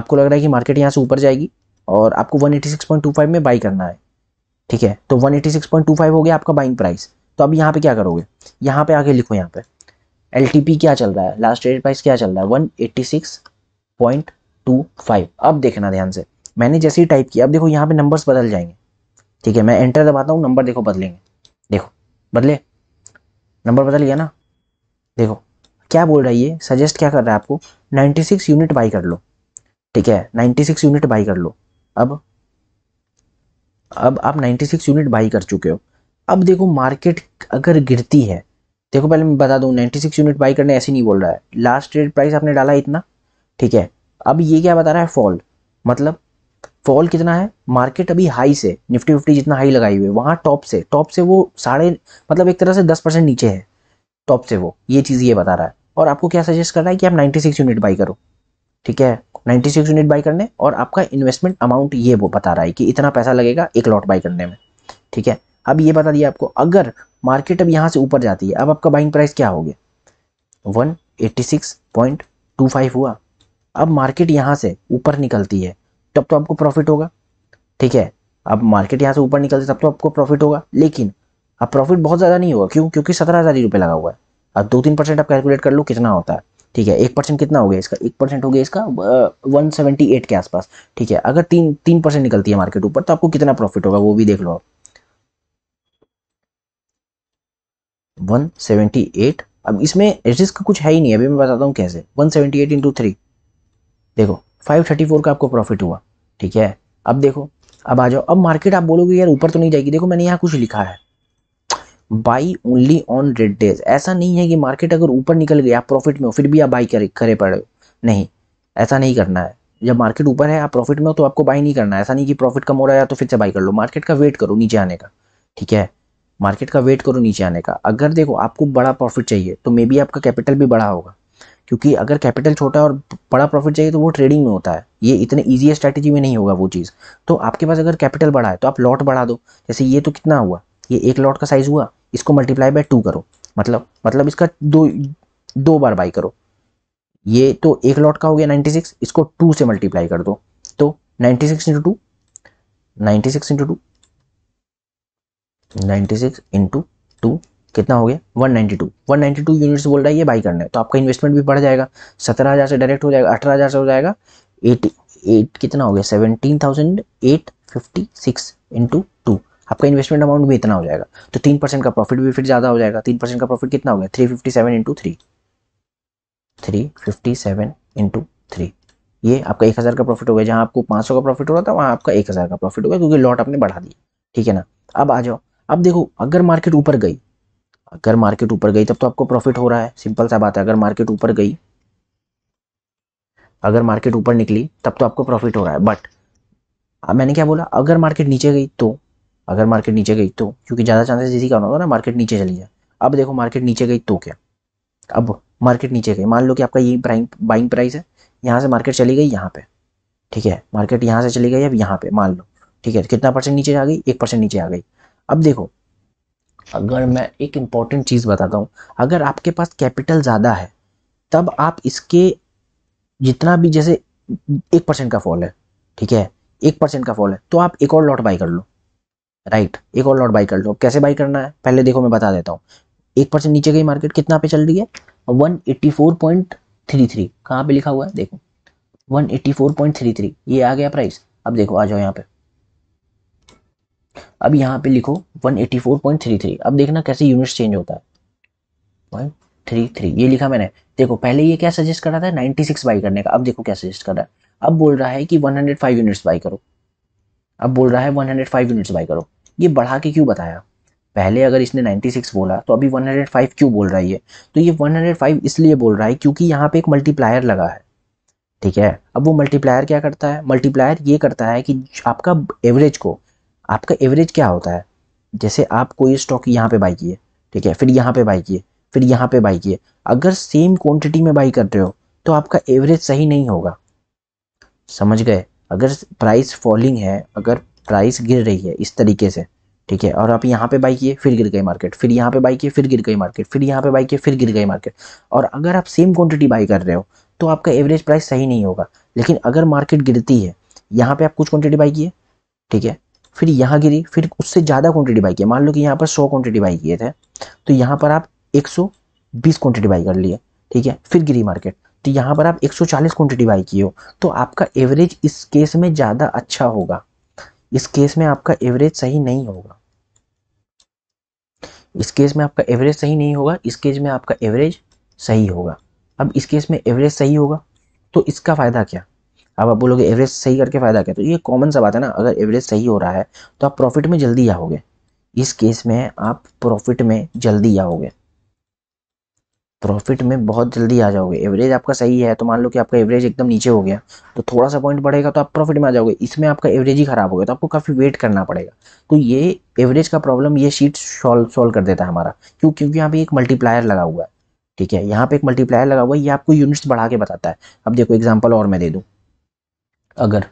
आपको लग रहा है कि मार्केट यहाँ से ऊपर जाएगी और आपको one six point two five में बाई करना है ठीक है तो one six point two five हो गया आपका बाइंग प्राइस तो अब यहाँ पे क्या करोगे यहाँ पे आगे लिखो यहाँ पे एल क्या चल रहा है लास्ट ट्रेड प्राइस क्या चल रहा है one six point two five अब देखना ध्यान से मैंने जैसे ही टाइप किया अब देखो यहाँ पे नंबर्स बदल जाएंगे ठीक है मैं एंटर दबाता हूँ नंबर देखो बदलेंगे देखो बदले नंबर बदल गया ना देखो क्या बोल रहा है ये सजेस्ट क्या कर रहा है आपको 96 यूनिट बाई कर लो ठीक है 96 यूनिट बाई कर लो अब अब आप 96 यूनिट बाई कर चुके हो अब देखो मार्केट अगर गिरती है देखो पहले मैं बता दूँ सिक्स यूनिट बाई करने ऐसे नहीं बोल रहा है लास्ट रेट प्राइस आपने डाला इतना ठीक है अब ये क्या बता रहा है फॉल मतलब फॉल कितना है मार्केट अभी हाई से निफ्टी फिफ्टी जितना हाई लगाई हुई है वहाँ टॉप से टॉप से वो साढ़े मतलब एक तरह से दस परसेंट नीचे है टॉप से वो ये चीज़ ये बता रहा है और आपको क्या सजेस्ट कर रहा है कि आप 96 यूनिट बाई करो ठीक है 96 यूनिट बाई करने और आपका इन्वेस्टमेंट अमाउंट ये वो बता रहा है कि इतना पैसा लगेगा एक लॉट बाई करने में ठीक है अब ये बता दिया आपको अगर मार्केट अब यहाँ से ऊपर जाती है अब आपका बाइंग प्राइस क्या हो गया one eighty six point two five हुआ अब मार्केट यहाँ से ऊपर निकलती है तब तो आपको प्रॉफिट होगा ठीक है अब मार्केट यहाँ से ऊपर निकलते तब तो आपको प्रॉफिट होगा लेकिन अब प्रॉफिट बहुत ज़्यादा नहीं होगा क्यों क्योंकि सत्रह हज़ार ही रुपये लगा हुआ है अब दो तीन परसेंट आप कैलकुलेट कर लो कितना होता है ठीक है एक परसेंट कितना हो गया इसका एक परसेंट हो गया इसका वन सेवेंटी एट के आसपास ठीक है अगर तीन तीन परसेंट निकलती है मार्केट ऊपर तो आपको कितना प्रॉफिट होगा वो भी देख लो आप वन सेवेंटी एट अब इसमें रिस्क कुछ है ही नहीं अभी मैं बताता हूँ कैसे one seventy eight into three देखो फाइव थर्टी फोर का आपको प्रॉफिट हुआ ठीक है अब देखो अब आ जाओ अब मार्केट आप बोलोगे यार ऊपर तो नहीं जाएगी देखो मैंने यहाँ कुछ लिखा है buy only on red days ऐसा नहीं है कि मार्केट अगर ऊपर निकल गया प्रॉफिट में हो फिर भी आप बाई करे करे पड़े हो नहीं ऐसा नहीं करना है जब मार्केट ऊपर है आप प्रॉफिट में हो तो आपको बाई नहीं करना है ऐसा नहीं कि प्रॉफिट कम हो रहा है तो फिर से बाई कर लो मार्केट का वेट करो नीचे आने का ठीक है मार्केट का वेट करो नीचे आने का अगर देखो आपको बड़ा प्रॉफिट चाहिए तो मे बी आपका कैपिटल भी बड़ा होगा क्योंकि अगर कैपिटल छोटा और बड़ा प्रॉफिट चाहिए तो वो ट्रेडिंग में होता है ये इतने ईजी स्ट्रैटेजी में नहीं होगा वो चीज़ तो आपके पास अगर कैपिटल बढ़ा है तो आप लॉट बढ़ा दो जैसे ये तो कितना हुआ ये एक लॉट का साइज़ हुआ इसको मल्टीप्लाई बाय टू करो मतलब मतलब इसका दो दो बार बाई करो ये तो एक लॉट का हो गया नाइन्टी सिक्स इसको टू से मल्टीप्लाई कर दो तो ninety six into two ninety six into two ninety six into two कितना हो गया 192 192 यूनिट्स बोल रहा है ये बाई करना है तो आपका इन्वेस्टमेंट भी बढ़ जाएगा सत्रह हज़ार से डायरेक्ट हो जाएगा अठारह हज़ार से हो जाएगा एट एट कितना हो गया seventeen thousand eight fifty six into two आपका इन्वेस्टमेंट अमाउंट भी इतना हो जाएगा तो तीन परसेंट का प्रॉफिट भी फिर ज़्यादा हो जाएगा तीन परसेंट का प्रॉफिट कितना हो गया three fifty seven into three three fifty seven into three ये आपका एक हज़ार का प्रॉफिट हो गया जहाँ आपको पाँच सौ का प्रॉफिट हो रहा था वहाँ आपका एक हज़ार का प्रॉफिट हो गया क्योंकि लॉट आपने बढ़ा दिया ठीक है ना अब आ जाओ अब देखो अगर मार्केट ऊपर गई अगर मार्केट ऊपर गई तब तो आपको प्रॉफिट हो रहा है सिंपल सा बात है अगर मार्केट ऊपर गई अगर मार्केट ऊपर निकली तब तो आपको प्रॉफिट हो रहा है बट हाँ, मैंने क्या बोला अगर मार्केट नीचे गई तो अगर मार्केट नीचे गई तो क्योंकि ज़्यादा चांसेस इसी का होगा ना मार्केट नीचे चली जाए अब देखो मार्केट नीचे गई तो क्या अब मार्केट नीचे गई मान लो कि आपका ये बाइंग प्राइस है यहाँ से मार्केट चली गई यहाँ पे ठीक है मार्केट यहाँ से चली गई अब यहाँ पे मान लो ठीक है कितना परसेंट नीचे आ गई एक परसेंट नीचे आ गई अब देखो अगर मैं एक इम्पॉर्टेंट चीज़ बताता हूँ अगर आपके पास कैपिटल ज़्यादा है तब आप इसके जितना भी जैसे एक परसेंट का फॉल है ठीक है एक परसेंट का फॉल है तो आप एक और लॉट बाई कर लो राइट एक और लॉट बाई कर लो कैसे बाई करना है पहले देखो मैं बता देता हूँ एक परसेंट नीचे गई मार्केट कितना पे चल रही है one eighty four point three three कहाँ पर लिखा हुआ है देखो one eighty four point three three ये आ गया प्राइस अब देखो आ जाओ यहाँ पे अब यहाँ पे लिखो 184.33 अब देखना कैसे यूनिट्स चेंज होता है पॉइंट थ्री थ्री ये लिखा मैंने देखो पहले ये क्या सजेस्ट कर रहा था 96 बाई करने का अब देखो क्या सजेस्ट कर रहा है अब बोल रहा है कि 105 यूनिट्स बाई करो अब बोल रहा है 105 यूनिट्स बाई करो ये बढ़ा के क्यों बताया पहले अगर इसने 96 बोला तो अभी 105 क्यों बोल रहा है ये तो ये 105 इसलिए बोल रहा है क्योंकि यहाँ पे एक मल्टीप्लायर लगा है ठीक है अब वो मल्टीप्लायर क्या करता है मल्टीप्लायर ये करता है कि आपका एवरेज को आपका एवरेज क्या होता है जैसे आप कोई स्टॉक यहाँ पे बाई किए ठीक है फिर यहाँ पे बाई किए फिर यहाँ पे बाई किए अगर सेम क्वांटिटी में बाई करते हो तो आपका एवरेज सही नहीं होगा समझ गए अगर प्राइस फॉलिंग है अगर प्राइस गिर रही है इस तरीके से ठीक है और आप यहाँ पे बाई किए फिर गिर गई मार्केट फिर यहाँ पे बाई किए फिर गिर गई मार्केट फिर यहाँ पे बाई किए फिर गिर गई मार्केट और अगर आप सेम क्वांटिटी बाई कर रहे हो तो आपका एवरेज प्राइस सही नहीं होगा लेकिन अगर मार्केट गिरती है यहाँ पे आप कुछ क्वांटिटी बाई किए ठीक है फिर यहाँ गिरी फिर उससे ज़्यादा क्वांटिटी बाई किया मान लो कि यहाँ पर सौ क्वांटिटी बाई किए थे तो यहाँ पर आप एक सौ बीस क्वांटिटी बाई कर लिए ठीक है फिर गिरी मार्केट तो यहाँ पर आप 140 क्वांटिटी बाई किए हो तो आपका एवरेज इस केस में ज़्यादा अच्छा होगा इस केस में आपका एवरेज सही नहीं होगा इस केस में आपका एवरेज सही नहीं होगा इस केस में आपका एवरेज सही होगा अब इस केस में एवरेज सही होगा तो इसका फ़ायदा क्या अब आप बोलोगे एवरेज सही करके फ़ायदा क्या तो ये कॉमन सा बात है ना अगर एवरेज सही हो रहा है तो आप प्रॉफिट में जल्दी आओगे इस केस में आप प्रॉफिट में जल्दी आओगे प्रॉफिट में बहुत जल्दी आ जाओगे एवरेज आपका सही है तो मान लो कि आपका एवरेज एकदम नीचे हो गया तो थोड़ा सा पॉइंट बढ़ेगा तो आप प्रॉफिट में आ जाओगे इसमें आपका एवरेज ही खराब हो गया तो आपको काफ़ी वेट करना पड़ेगा तो ये एवरेज का प्रॉब्लम ये शीट सॉल्व सॉल्व कर देता है हमारा क्यों क्योंकि यहाँ पे एक मल्टीप्लायर लगा हुआ है ठीक है यहाँ पे एक मल्टीप्लायर लगा हुआ है ये आपको यूनिट्स बढ़ा के बताता है अब देखो एग्जाम्पल और मैं दे दूँ अगर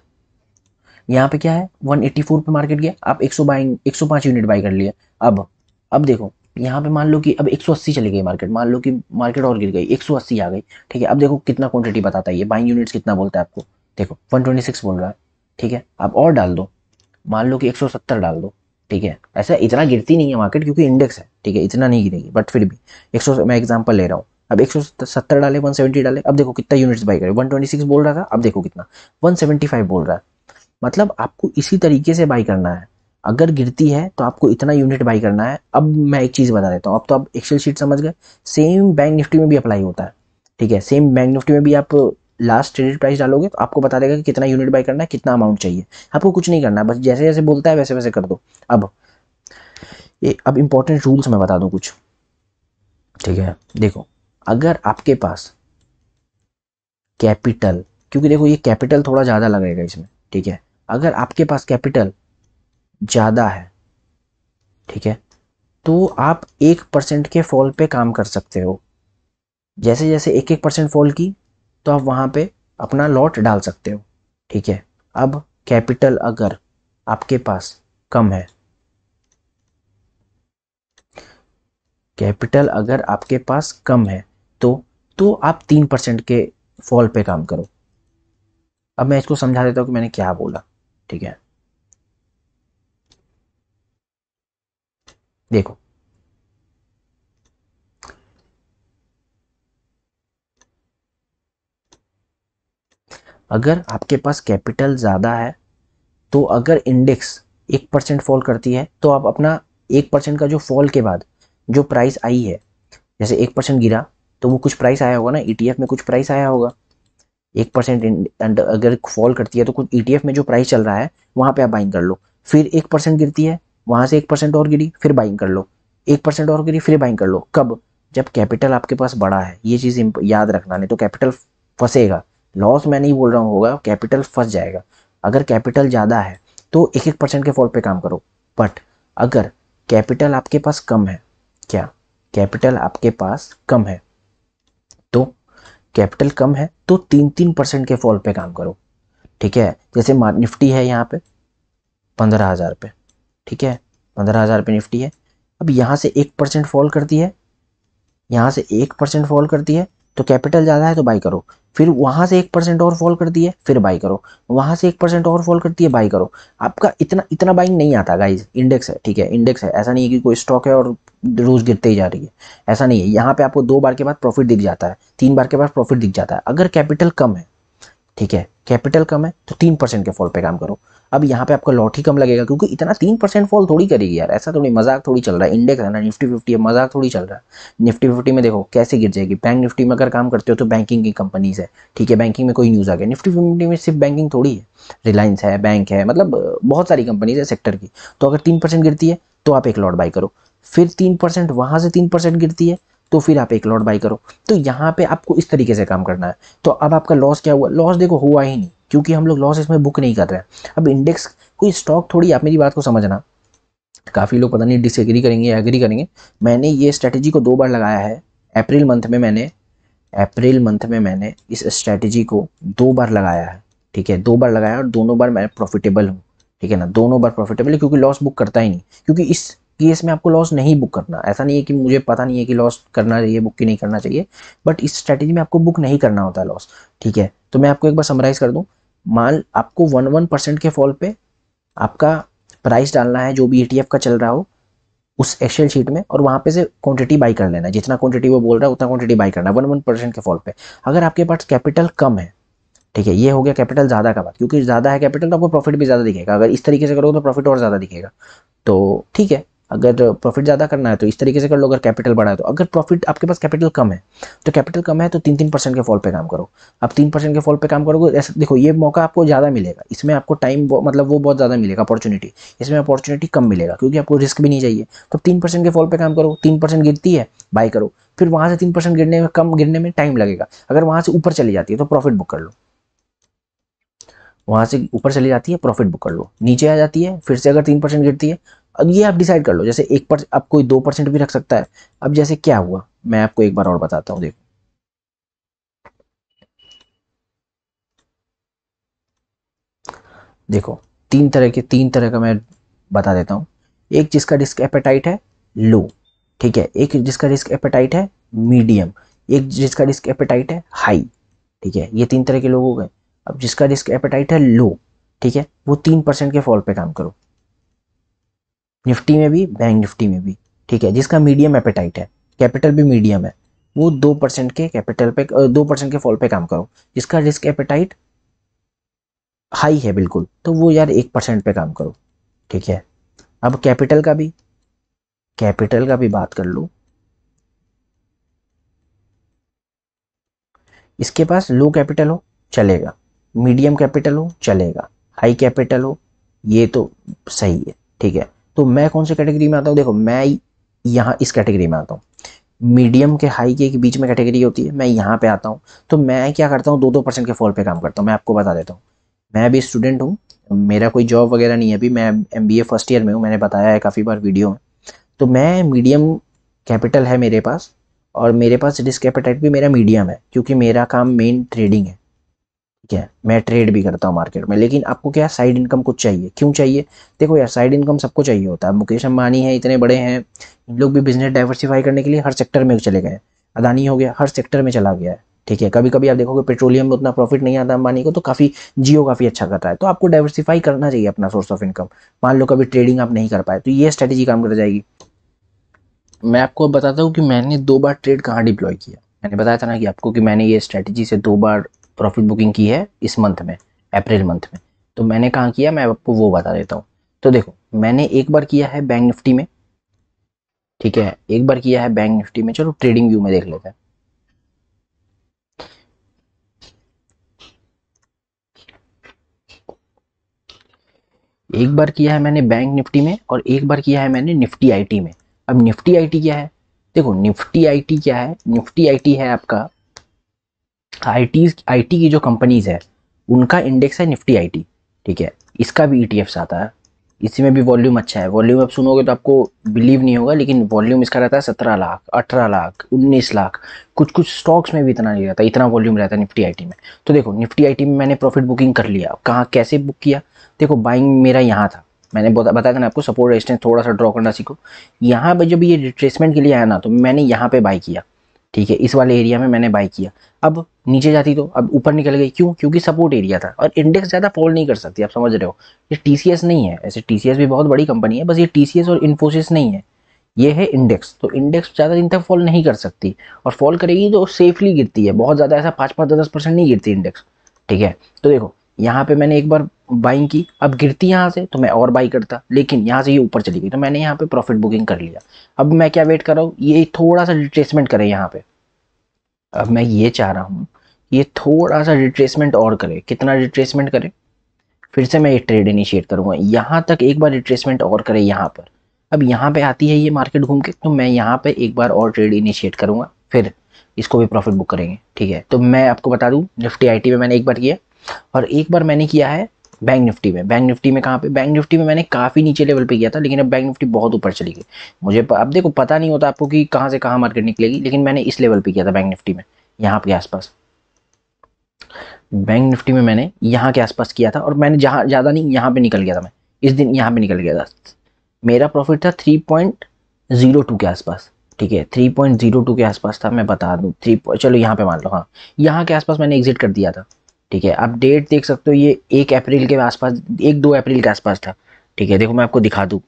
यहाँ पे क्या है 184 पे मार्केट गया आप 100 बाइंग 105 यूनिट बाई कर लिए अब अब देखो यहाँ पे मान लो कि अब 180 चली गई मार्केट मान लो कि मार्केट और गिर गई 180 आ गई ठीक है अब देखो कितना क्वांटिटी बताता है ये बाइंग यूनिट्स कितना बोलता है आपको देखो 126 बोल रहा है ठीक है आप और डाल दो मान लो कि एक डाल दो ठीक है ऐसा इतना गिरती नहीं है मार्केट क्योंकि इंडेक्स है ठीक है इतना नहीं गिरेगी बट फिर भी एक मैं एग्जाम्पल ले रहा हूँ अब एक डाले वन डाले अब देखो कितना यूनिट्स बाई करे वन बोल रहा था अब देखो कितना वन बोल रहा है मतलब आपको इसी तरीके से बाई करना है अगर गिरती है तो आपको इतना यूनिट बाई करना है अब मैं एक चीज़ बता देता हूँ अब तो आप एक्सेल शीट समझ गए सेम बैंक निफ्टी में भी अप्लाई होता है ठीक है सेम बैंक निफ्टी में भी आप लास्ट ट्रेडेड प्राइस डालोगे तो आपको बता देगा कि कितना यूनिट बाई करना है कितना अमाउंट चाहिए आपको कुछ नहीं करना है बस जैसे जैसे बोलता है वैसे वैसे कर दो अब ये अब इम्पोर्टेंट रूल्स मैं बता दूँ कुछ ठीक है देखो अगर आपके पास कैपिटल क्योंकि देखो ये कैपिटल थोड़ा ज़्यादा लगेगा इसमें ठीक है अगर आपके पास कैपिटल ज़्यादा है ठीक है तो आप एक परसेंट के फॉल पे काम कर सकते हो जैसे जैसे एक एक परसेंट फॉल की तो आप वहां पे अपना लॉट डाल सकते हो ठीक है अब कैपिटल अगर आपके पास कम है कैपिटल अगर आपके पास कम है तो आप तीन परसेंट के फॉल पे काम करो अब मैं इसको समझा देता हूँ कि मैंने क्या बोला ठीक है देखो अगर आपके पास कैपिटल ज़्यादा है तो अगर इंडेक्स एक परसेंट फॉल करती है तो आप अपना एक परसेंट का जो फॉल के बाद जो प्राइस आई है जैसे एक परसेंट गिरा तो वो कुछ प्राइस आया होगा ना ई e में कुछ प्राइस आया होगा एक परसेंट अगर फॉल करती है तो कुछ ई e में जो प्राइस चल रहा है वहाँ पर आप बाइंग कर लो फिर एक परसेंट गिरती है वहाँ से एक परसेंट और गिरी फिर बाइंग कर लो एक परसेंट और गिरी फिर बाइंग कर लो कब जब कैपिटल आपके पास बड़ा है ये चीज़ याद रखना नहीं तो कैपिटल फंसेगा लॉस मैं नहीं बोल रहा हूँ होगा कैपिटल फंस जाएगा अगर कैपिटल ज़्यादा है तो एक एक परसेंट के फॉल पर काम करो बट अगर कैपिटल आपके पास कम है क्या कैपिटल आपके पास कम है कैपिटल कम है तो तीन तीन परसेंट के फॉल पे काम करो ठीक है जैसे निफ्टी है यहाँ पे पंद्रह हज़ार पे ठीक है पंद्रह हज़ार पे निफ्टी है अब यहाँ से एक परसेंट फॉल करती है यहाँ से एक परसेंट फॉल करती है तो कैपिटल ज़्यादा है तो बाई करो फिर वहाँ से एक परसेंट और फॉल कर दिए फिर बाई करो वहाँ से एक परसेंट और फॉल करती है बाई करो आपका इतना इतना बाइंग नहीं आता गाइज इंडेक्स है ठीक है इंडेक्स है ऐसा नहीं है कि कोई स्टॉक है और रोज़ गिरते ही जा रही है ऐसा नहीं है यहाँ पे आपको दो बार के बाद प्रॉफिट दिख जाता है तीन बार के बाद प्रॉफिट दिख जाता है अगर कैपिटल कम है ठीक है कैपिटल कम है तो तीन परसेंट के फॉल पे काम करो अब यहाँ पे आपका लॉट ही कम लगेगा क्योंकि इतना तीन परसेंट फॉल थोड़ी करेगी यार ऐसा थोड़ी तो मजाक थोड़ी चल रहा है इंडेक्स है ना निफ्टी फिफ्टी है मजाक थोड़ी चल रहा है निफ्टी फिफ्टी में देखो कैसे गिर जाएगी बैंक निफ्टी में अगर काम करते हो तो बैंकिंग की कंपनीज है ठीक है बैंकिंग में कोई न्यूज़ आ गया निफ्टी फिफ्टी में सिर्फ बैंकिंग थोड़ी है रिलायंस है बैंक है मतलब बहुत सारी कंपनीज है सेक्टर की तो अगर तीन परसेंट गिरती है तो आप एक लॉट बाई करो फिर तीन परसेंट वहां से तीन परसेंट गिरती है तो फिर आप एक लॉट बाई करो तो यहाँ पे आपको इस तरीके से काम करना है तो अब आपका लॉस क्या हुआ लॉस देखो हुआ ही नहीं क्योंकि हम लोग लॉस इसमें बुक नहीं कर रहे हैं अब इंडेक्स कोई स्टॉक थोड़ी आप मेरी बात को समझना काफ़ी लोग पता नहीं डिसएग्री करेंगे या एग्री करेंगे मैंने ये स्ट्रैटेजी को दो बार लगाया है अप्रैल मंथ में मैंने अप्रैल मंथ में मैंने इस स्ट्रैटेजी को दो बार लगाया है ठीक है दो बार लगाया और दोनों बार मैं प्रॉफिटेबल हूँ ठीक है ना दोनों बार प्रॉफिटेबल है क्योंकि लॉस बुक करता ही नहीं क्योंकि इस केस में आपको लॉस नहीं बुक करना ऐसा नहीं है कि मुझे पता नहीं है कि लॉस करना चाहिए बुक की नहीं करना चाहिए बट इस स्ट्रैटेजी में आपको बुक नहीं करना होता लॉस ठीक है तो मैं आपको एक बार समराइज कर दूँ माल आपको वन वन परसेंट के फॉल पे आपका प्राइस डालना है जो भी ईटीएफ e का चल रहा हो उस एक्सेल शीट में और वहाँ पे से क्वांटिटी बाई कर लेना है जितना क्वांटिटी वो बोल रहा है उतना क्वांटिटी बाई करना है वन वन परसेंट के फॉल पे अगर आपके पास कैपिटल कम है ठीक है ये हो गया कैपिटल ज़्यादा का बात क्योंकि ज़्यादा है कैपिटल तो आपको प्रॉफिट भी ज़्यादा दिखेगा अगर इस तरीके से करोगे तो प्रॉफिट और ज़्यादा दिखेगा तो ठीक है अगर प्रॉफिट ज़्यादा करना है तो इस तरीके से कर लो अगर कैपिटल बढ़ा है तो अगर प्रॉफिट आपके पास कैपिटल कम है तो कैपिटल कम है तो तीन तीन परसेंट के फॉल पे काम करो आप तीन परसेंट के फॉल पे काम करोगे ऐसा देखो ये मौका आपको ज़्यादा मिलेगा इसमें आपको टाइम मतलब वो बहुत ज़्यादा मिलेगा अपॉर्चुनिटी इसमें अपॉर्चुनिटी कम मिलेगा क्योंकि आपको रिस्क भी नहीं चाहिए तो तीन परसेंट के फॉल पर काम करो तीन परसेंट गिरती है बाई करो फिर वहाँ से तीन परसेंट गिरने में कम गिरने में टाइम लगेगा अगर वहाँ से ऊपर चली जाती है तो प्रॉफिट बुक कर लो वहाँ से ऊपर चली जाती है प्रॉफिट बुक कर लो नीचे आ जाती है फिर से अगर तीन परसेंट गिरती है अब ये आप डिसाइड कर लो जैसे एक परसेंट आप कोई दो परसेंट भी रख सकता है अब जैसे क्या हुआ मैं आपको एक बार और बताता हूँ देखो देखो तीन तरह के तीन तरह का मैं बता देता हूँ एक जिसका रिस्क एपेटाइट है लो ठीक है एक जिसका रिस्क एपेटाइट है मीडियम एक जिसका रिस्क एपेटाइट है हाई ठीक है ये तीन तरह के लोग हो गए अब जिसका रिस्क एपेटाइट है लो ठीक है वो तीन परसेंट के फॉल पे काम करो निफ्टी में भी बैंक निफ्टी में भी ठीक है जिसका मीडियम एपेटाइट है कैपिटल भी मीडियम है वो दो परसेंट के कैपिटल पे दो परसेंट के फॉल पे काम करो जिसका रिस्क एपेटाइट हाई है बिल्कुल तो वो यार एक परसेंट पे काम करो ठीक है अब कैपिटल का भी कैपिटल का भी बात कर लो इसके पास लो कैपिटल हो चलेगा मीडियम कैपिटल हो चलेगा हाई कैपिटल हो ये तो सही है ठीक है तो मैं कौन से कैटेगरी में आता हूँ देखो मैं यहाँ इस कैटेगरी में आता हूँ मीडियम के हाई के बीच में कैटेगरी होती है मैं यहाँ पे आता हूँ तो मैं क्या करता हूँ दो दो परसेंट के फॉल पे काम करता हूँ मैं आपको बता देता हूँ मैं भी स्टूडेंट हूँ मेरा कोई जॉब वगैरह नहीं है अभी मैं एम फर्स्ट ईयर में हूँ मैंने बताया है काफ़ी बार वीडियो में तो मैं मीडियम कैपिटल है मेरे पास और मेरे पास रिस्क कैपिटल भी मेरा मीडियम है क्योंकि मेरा काम मेन ट्रेडिंग है ठीक है मैं ट्रेड भी करता हूँ मार्केट में लेकिन आपको क्या साइड इनकम कुछ चाहिए क्यों चाहिए देखो यार साइड इनकम सबको चाहिए होता है मुकेश अंबानी है इतने बड़े हैं इन लोग भी बिजनेस डाइवर्सिफाई करने के लिए हर सेक्टर में चले गए अदानी हो गया हर सेक्टर में चला गया है ठीक है कभी कभी आप देखोगे पेट्रोलियम में उतना प्रॉफिट नहीं आता अंबानी को तो काफ़ी जियो काफ़ी अच्छा कर रहा है तो आपको डाइवर्सिफाई करना चाहिए अपना सोर्स ऑफ इनकम मान लो कभी ट्रेडिंग आप नहीं कर पाए तो ये स्ट्रेटेजी काम कर जाएगी मैं आपको बताता हूँ कि मैंने दो बार ट्रेड कहाँ डिप्लॉय किया मैंने बताया था ना कि आपको कि मैंने ये स्ट्रैटेजी से दो बार प्रॉफिट बुकिंग की है इस मंथ में अप्रैल मंथ में तो मैंने कहाँ किया मैं आपको वो बता देता हूँ तो देखो मैंने एक बार किया है बैंक निफ्टी में ठीक है एक बार किया है बैंक निफ्टी में चलो ट्रेडिंग व्यू में देख लेते हैं एक बार किया है मैंने बैंक निफ्टी में और एक बार किया है मैंने निफ्टी आईटी में अब निफ्टी आईटी क्या है देखो निफ्टी आईटी क्या है निफ्टी आईटी है आपका आई आईटी की जो कंपनीज़ है उनका इंडेक्स है निफ्टी आईटी ठीक है इसका भी ई e आता है इसी में भी वॉल्यूम अच्छा है वॉल्यूम आप सुनोगे तो आपको बिलीव नहीं होगा लेकिन वॉल्यूम इसका रहता है सत्रह लाख अठारह लाख उन्नीस लाख कुछ कुछ स्टॉक्स में भी इतना नहीं रहता इतना वॉल्यूम रहता है निफ्टी आईटी में तो देखो निफ्टी आईटी में मैंने प्रॉफिट बुकिंग कर लिया कहाँ कैसे बुक किया देखो बाइंग मेरा यहाँ था मैंने बताया था ना आपको सपोर्ट रेस्टेंस थोड़ा सा ड्रॉ करना सीखो यहाँ पर जब ये रिट्रेसमेंट के लिए आया ना तो मैंने यहाँ पर बाई किया ठीक है इस वाले एरिया में मैंने बाई किया अब नीचे जाती तो अब ऊपर निकल गई क्यों क्योंकि सपोर्ट एरिया था और इंडेक्स ज़्यादा फॉल नहीं कर सकती आप समझ रहे हो ये टी नहीं है ऐसे टी भी बहुत बड़ी कंपनी है बस ये टी और इन्फोसिस नहीं है ये है इंडेक्स तो इंडेक्स ज़्यादा दिन तक फॉल नहीं कर सकती और फॉल करेगी तो सेफली गिरती है बहुत ज़्यादा ऐसा पाँच पाँच दस परसेंट नहीं गिरती इंडेक्स ठीक है तो देखो यहाँ पे मैंने एक बार बाइंग की अब गिरती यहाँ से तो मैं और बाई करता लेकिन यहाँ से ये यह ऊपर चली गई तो मैंने यहाँ पे प्रॉफिट बुकिंग कर लिया अब मैं क्या वेट कर रहा हूँ ये थोड़ा सा रिट्रेसमेंट करे यहाँ पे अब मैं ये चाह रहा हूँ ये थोड़ा सा रिट्रेसमेंट और करे कितना रिट्रेसमेंट करे फिर से मैं ये ट्रेड इनिशिएट करूँगा यहाँ तक एक बार रिट्रेसमेंट और करे यहाँ पर अब यहाँ पे आती है ये मार्केट घूम के तो मैं यहाँ पे एक बार और ट्रेड इनिशिएट करूँगा फिर इसको भी प्रॉफिट बुक करेंगे ठीक है तो मैं आपको बता दूँ निफ्टी आई में मैंने एक बार किया और एक बार मैंने किया है बैंक निफ्टी में बैंक निफ्टी में कहाँ पे बैंक निफ्टी में मैंने काफ़ी नीचे लेवल पे किया था लेकिन अब बैंक निफ्टी बहुत ऊपर चली गई मुझे अब देखो पता नहीं होता आपको कि कहाँ से कहाँ मार्केट निकलेगी लेकिन मैंने इस लेवल पे किया था बैंक निफ्टी में यहाँ के आसपास बैंक निफ्टी में मैंने यहाँ के आसपास किया था और मैंने जहाँ ज़्यादा नहीं यहाँ पर निकल गया था मैं इस दिन यहाँ पर निकल गया था मेरा प्रॉफिट था थ्री के आसपास ठीक है थ्री पॉइंट जीरो टू के आसपास था मैं बता दूँ थ्री चलो यहाँ पे मान लो हाँ यहाँ के आसपास मैंने एग्जिट कर दिया था ठीक है आप डेट देख सकते हो ये एक अप्रैल के आसपास एक दो अप्रैल के आसपास था ठीक है देखो मैं आपको दिखा दू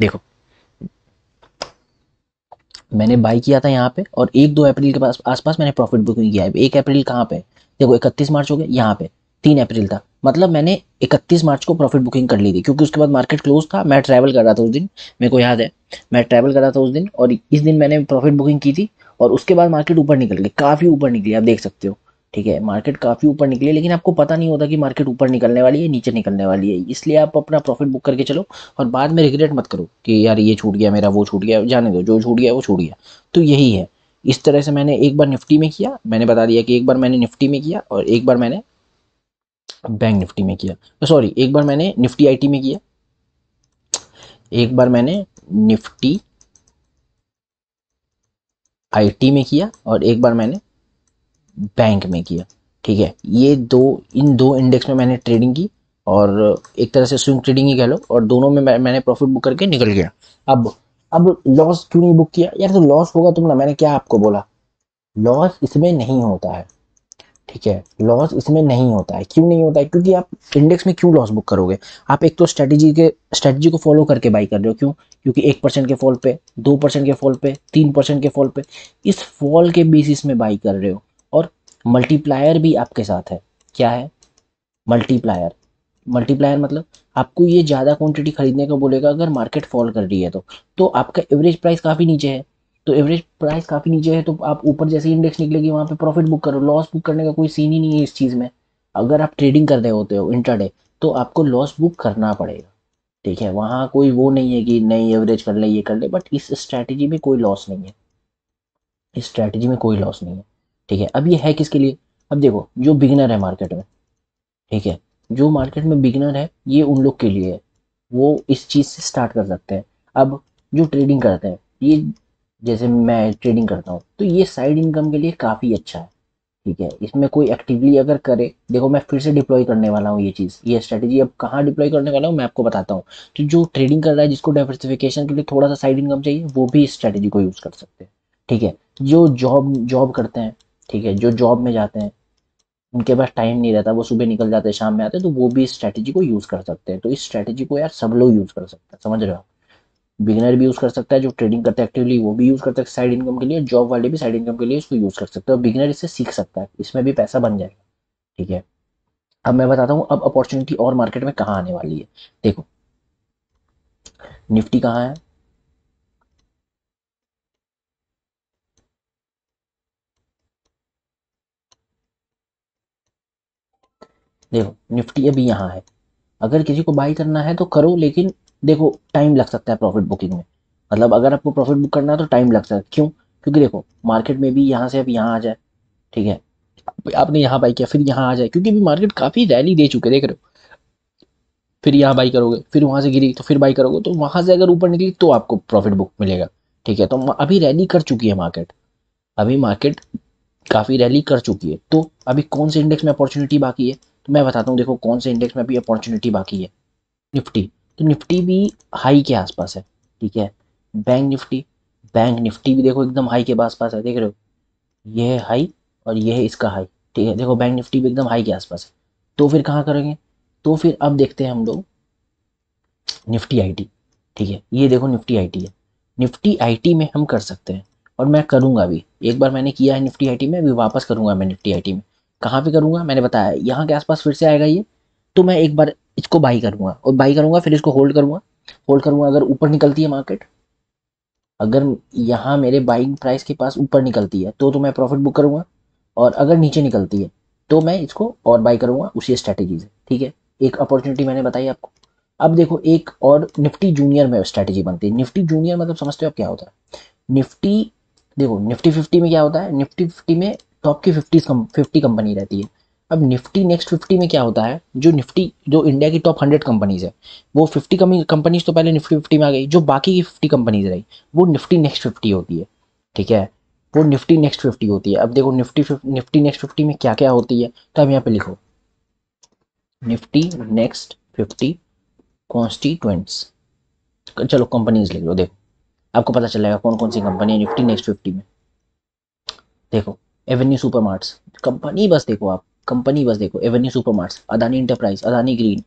देखो मैंने बाई किया था यहाँ पे और एक दो अप्रैल के पास आसपास मैंने प्रॉफिट बुकिंग किया है एक अप्रैल कहाँ पे देखो इकतीस मार्च हो गया यहाँ पे तीन अप्रैल था मतलब मैंने इकतीस मार्च को प्रॉफिट बुकिंग कर ली थी क्योंकि उसके बाद मार्केट क्लोज था मैं ट्रैवल कर रहा था उस दिन मेरे को याद है मैं ट्रैवल कर रहा था उस दिन और इस दिन मैंने प्रॉफिट बुकिंग की थी और उसके बाद मार्केट ऊपर निकल गई काफ़ी ऊपर निकली आप देख सकते हो ठीक है मार्केट काफ़ी ऊपर निकली है लेकिन आपको पता नहीं होता कि मार्केट ऊपर निकलने वाली है नीचे निकलने वाली है इसलिए आप अपना प्रॉफिट बुक करके चलो और बाद में रिग्रेट मत करो कि यार ये छूट गया मेरा वो छूट गया जाने दो जो छूट गया वो छूट गया तो यही है इस तरह से मैंने एक बार निफ्टी में किया मैंने बता दिया कि एक बार मैंने निफ्टी में किया और एक बार मैंने बैंक निफ्टी में किया सॉरी तो एक बार मैंने निफ्टी आईटी में किया एक बार मैंने निफ्टी आईटी में किया और एक बार मैंने बैंक में किया ठीक है ये दो इन दो इंडेक्स में मैंने ट्रेडिंग की और एक तरह से स्विंग ट्रेडिंग ही कह लो और दोनों में मैं, मैंने प्रॉफिट बुक करके निकल गया अब अब लॉस क्यों नहीं बुक किया यार तो लॉस होगा तुम तो ना मैंने क्या आपको बोला लॉस इसमें नहीं होता है ठीक है लॉस इसमें नहीं होता है क्यों नहीं होता है क्योंकि आप इंडेक्स में क्यों लॉस बुक करोगे आप एक तो स्ट्रेटजी के स्ट्रेटजी को फॉलो करके बाई कर रहे हो क्यों क्योंकि एक परसेंट के फॉल पे दो परसेंट के फॉल पे तीन परसेंट के फॉल पे इस फॉल के बेसिस में बाई कर रहे हो मल्टीप्लायर भी आपके साथ है क्या है मल्टीप्लायर मल्टीप्लायर मतलब आपको ये ज़्यादा क्वांटिटी खरीदने का बोलेगा अगर मार्केट फॉल कर रही है तो तो आपका एवरेज प्राइस काफ़ी नीचे है तो एवरेज प्राइस काफ़ी नीचे है तो आप ऊपर जैसे इंडेक्स निकलेगी वहाँ पे प्रॉफिट बुक करो लॉस बुक करने का कोई सीन ही नहीं है इस चीज़ में अगर आप ट्रेडिंग कर रहे होते हो इंटरडे तो आपको लॉस बुक करना पड़ेगा ठीक है वहाँ कोई वो नहीं है कि नहीं एवरेज कर ले ये कर ले बट इस स्ट्रैटेजी में कोई लॉस नहीं है इस स्ट्रैटेजी में कोई लॉस नहीं है ठीक है अब ये है किसके लिए अब देखो जो बिगनर है मार्केट में ठीक है जो मार्केट में बिगिनर है ये उन लोग के लिए है वो इस चीज़ से स्टार्ट कर सकते हैं अब जो ट्रेडिंग करते हैं ये जैसे मैं ट्रेडिंग करता हूँ तो ये साइड इनकम के लिए काफ़ी अच्छा है ठीक है इसमें कोई एक्टिवली अगर करे देखो मैं फिर से डिप्लॉय करने वाला हूँ ये चीज़ ये स्ट्रेटेजी अब कहाँ डिप्लॉय करने वाला हूँ मैं आपको बताता हूँ तो जो ट्रेडिंग कर रहा है जिसको डाइवर्सिफिकेशन के लिए थोड़ा सा साइड इनकम चाहिए वो भी इस स्ट्रेटेजी को यूज़ कर सकते हैं ठीक है जो जॉब जॉब करते हैं ठीक है जो जॉब में जाते हैं उनके पास टाइम नहीं रहता वो सुबह निकल जाते हैं शाम में आते हैं तो वो भी इस स्ट्रैटेजी को यूज़ कर सकते हैं तो इस स्ट्रैटेजी को यार सब लोग यूज़ कर सकते हैं समझ रहे हो बिगनर भी यूज़ कर सकता है जो ट्रेडिंग करते हैं एक्टिवली वो भी यूज़ करता हैं साइड इनकम के लिए जॉब वाले भी साइड इनकम के लिए इसको यूज़ कर सकते हैं और बिगिनर इससे सीख सकता है इसमें भी पैसा बन जाएगा ठीक है अब मैं बताता हूँ अब अपॉर्चुनिटी और मार्केट में कहाँ आने वाली है देखो निफ्टी कहाँ है देखो निफ्टी अभी यहाँ है अगर किसी को बाई करना है तो करो लेकिन देखो टाइम लग सकता है प्रॉफिट बुकिंग में मतलब अगर आपको प्रॉफिट बुक करना है तो टाइम लग सकता है क्यों क्योंकि देखो मार्केट में भी यहाँ से अब यहाँ आ जाए ठीक है आपने यहाँ बाई किया फिर यहाँ आ जाए क्योंकि अभी मार्केट काफ़ी रैली दे चुके देख रहे हो फिर यहाँ बाई करोगे फिर वहाँ से गिरी तो फिर बाई करोगे तो वहाँ से अगर ऊपर निकली तो आपको प्रॉफिट बुक मिलेगा ठीक है तो अभी रैली कर चुकी है मार्केट अभी मार्केट काफ़ी रैली कर चुकी है तो अभी कौन से इंडेक्स में अपॉर्चुनिटी बाकी है तो मैं बताता हूँ देखो कौन से इंडेक्स में अभी अपॉर्चुनिटी बाकी है निफ्टी तो निफ्टी भी हाई के आसपास है ठीक है बैंक निफ्टी बैंक निफ्टी भी देखो एकदम हाई के आसपास है देख रहे हो ये है हाई और यह है इसका हाई ठीक है देखो बैंक निफ्टी भी एकदम हाई के आसपास है तो फिर कहाँ करेंगे तो फिर अब देखते हैं हम लोग निफ्टी आईटी ठीक है ये देखो निफ्टी आईटी है निफ्टी आईटी में हम कर सकते हैं और मैं करूँगा भी एक बार मैंने किया है निफ्टी आईटी में अभी वापस करूँगा मैं निफ्टी आईटी में कहाँ पे करूँगा मैंने बताया यहाँ के आसपास फिर से आएगा ये तो मैं एक बार इसको बाई करूँगा और बाई करूँगा फिर इसको होल्ड करूँगा होल्ड करूँगा अगर ऊपर निकलती है मार्केट अगर यहाँ मेरे बाइंग प्राइस के पास ऊपर निकलती है तो तो मैं प्रॉफिट बुक करूँगा और अगर नीचे निकलती है तो मैं इसको और बाई करूँगा उसी स्ट्रैटेजी से ठीक है एक अपॉर्चुनिटी मैंने बताई आपको अब देखो एक और निफ्टी जूनियर में स्ट्रैटेजी बनती है निफ्टी जूनियर मतलब समझते हो आप क्या होता है निफ्टी देखो निफ्टी फिफ्टी में क्या होता है निफ्टी फिफ्टी में टॉप की फिफ्टी फिफ्टी कंपनी रहती है अब निफ्टी नेक्स्ट फिफ्टी में क्या होता है जो निफ्टी जो इंडिया की टॉप हंड्रेड कंपनीज है वो फिफ्टी कंपनीज तो पहले निफ्टी फिफ्टी में आ गई जो बाकी की फिफ्टी कंपनीज रही वो निफ्टी नेक्स्ट फिफ्टी होती है ठीक है वो निफ्टी नेक्स्ट फिफ्टी होती है अब देखो निफ्टी निफ्टी नेक्स्ट फिफ्टी में क्या क्या होती है तो अब यहाँ पे लिखो निफ्टी नेक्स्ट फिफ्टी कॉन्स्टिट्यूंट्स चलो कंपनीज लिख लो देखो आपको पता चलेगा कौन कौन सी कंपनी है निफ्टी नेक्स्ट फिफ्टी में देखो एवेन्यू सुपर मार्ट्स कंपनी बस देखो आप कंपनी बस देखो Avenue super marts Adani enterprise Adani green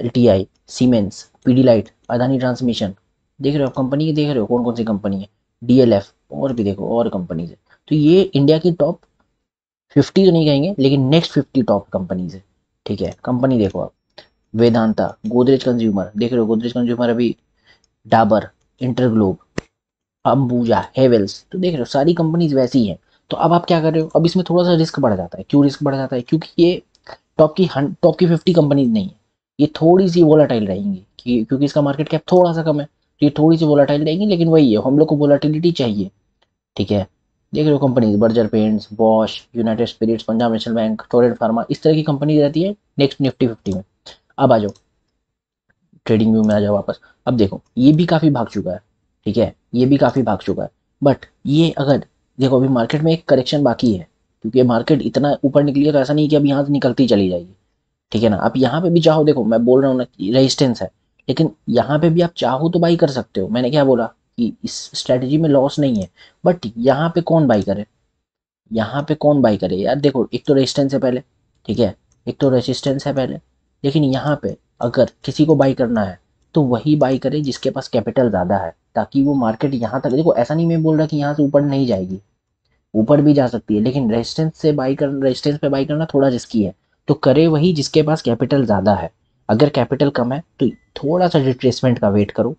L T I Siemens Pidilite Adani transmission देख रहे हो आप कंपनी देख रहे हो कौन कौन सी कंपनी है डी एल एफ और भी देखो और कंपनीज है तो ये इंडिया की टॉप फिफ्टी तो नहीं कहेंगे लेकिन नेक्स्ट फिफ्टी टॉप कंपनीज है ठीक है कंपनी देखो आप वेदांता गोदरेज कंज्यूमर देख रहे हो गोदरेज कंज्यूमर अभी डाबर इंटरग्लोब अंबूजा हेवेल्स तो देख रहे हो सारी कंपनीज वैसी हैं तो अब आप क्या कर रहे हो अब इसमें थोड़ा सा रिस्क बढ़ जाता है क्यों रिस्क बढ़ जाता है क्योंकि ये टॉप की टॉप की फिफ्टी कंपनीज नहीं है ये थोड़ी सी वोलाटाइल रहेंगी क्योंकि इसका मार्केट कैप थोड़ा सा कम है तो ये थोड़ी सी वोलाटाइल रहेंगी लेकिन वही है हम लोग को वोलाटिलिटी चाहिए ठीक है देख रहे हो companies Berger paints Bosch united spirits Punjab national bank Torrent pharma इस तरह की कंपनी रहती है नेक्स्ट निफ्टी फिफ्टी में अब आ जाओ ट्रेडिंग व्यू में आ जाओ वापस अब देखो ये भी काफ़ी भाग चुका है ठीक है ये भी काफ़ी भाग चुका है बट ये अगर देखो अभी मार्केट में एक करेक्शन बाकी है क्योंकि मार्केट इतना ऊपर निकली है तो ऐसा नहीं कि अब यहाँ से निकलती चली जाएगी ठीक है ना आप यहाँ पे भी चाहो देखो मैं बोल रहा हूँ ना कि रेजिस्टेंस है लेकिन यहाँ पे भी आप चाहो तो बाई कर सकते हो मैंने क्या बोला कि इस स्ट्रेटेजी में लॉस नहीं है बट यहाँ पे कौन बाई करे यहाँ पे कौन बाई करे यार देखो एक तो रेजिस्टेंस है पहले ठीक है एक तो रेजिस्टेंस है पहले लेकिन यहाँ पे अगर किसी को बाई करना है तो वही बाई करे जिसके पास कैपिटल ज़्यादा है ताकि वो मार्केट यहाँ तक देखो ऐसा नहीं मैं बोल रहा कि यहाँ से ऊपर नहीं जाएगी ऊपर भी जा सकती है लेकिन रेजिस्टेंस से बाई कर रेजिस्टेंस पे बाई करना थोड़ा रिस्की है तो करे वही जिसके पास कैपिटल ज़्यादा है अगर कैपिटल कम है तो थोड़ा सा रिट्रेसमेंट का वेट करो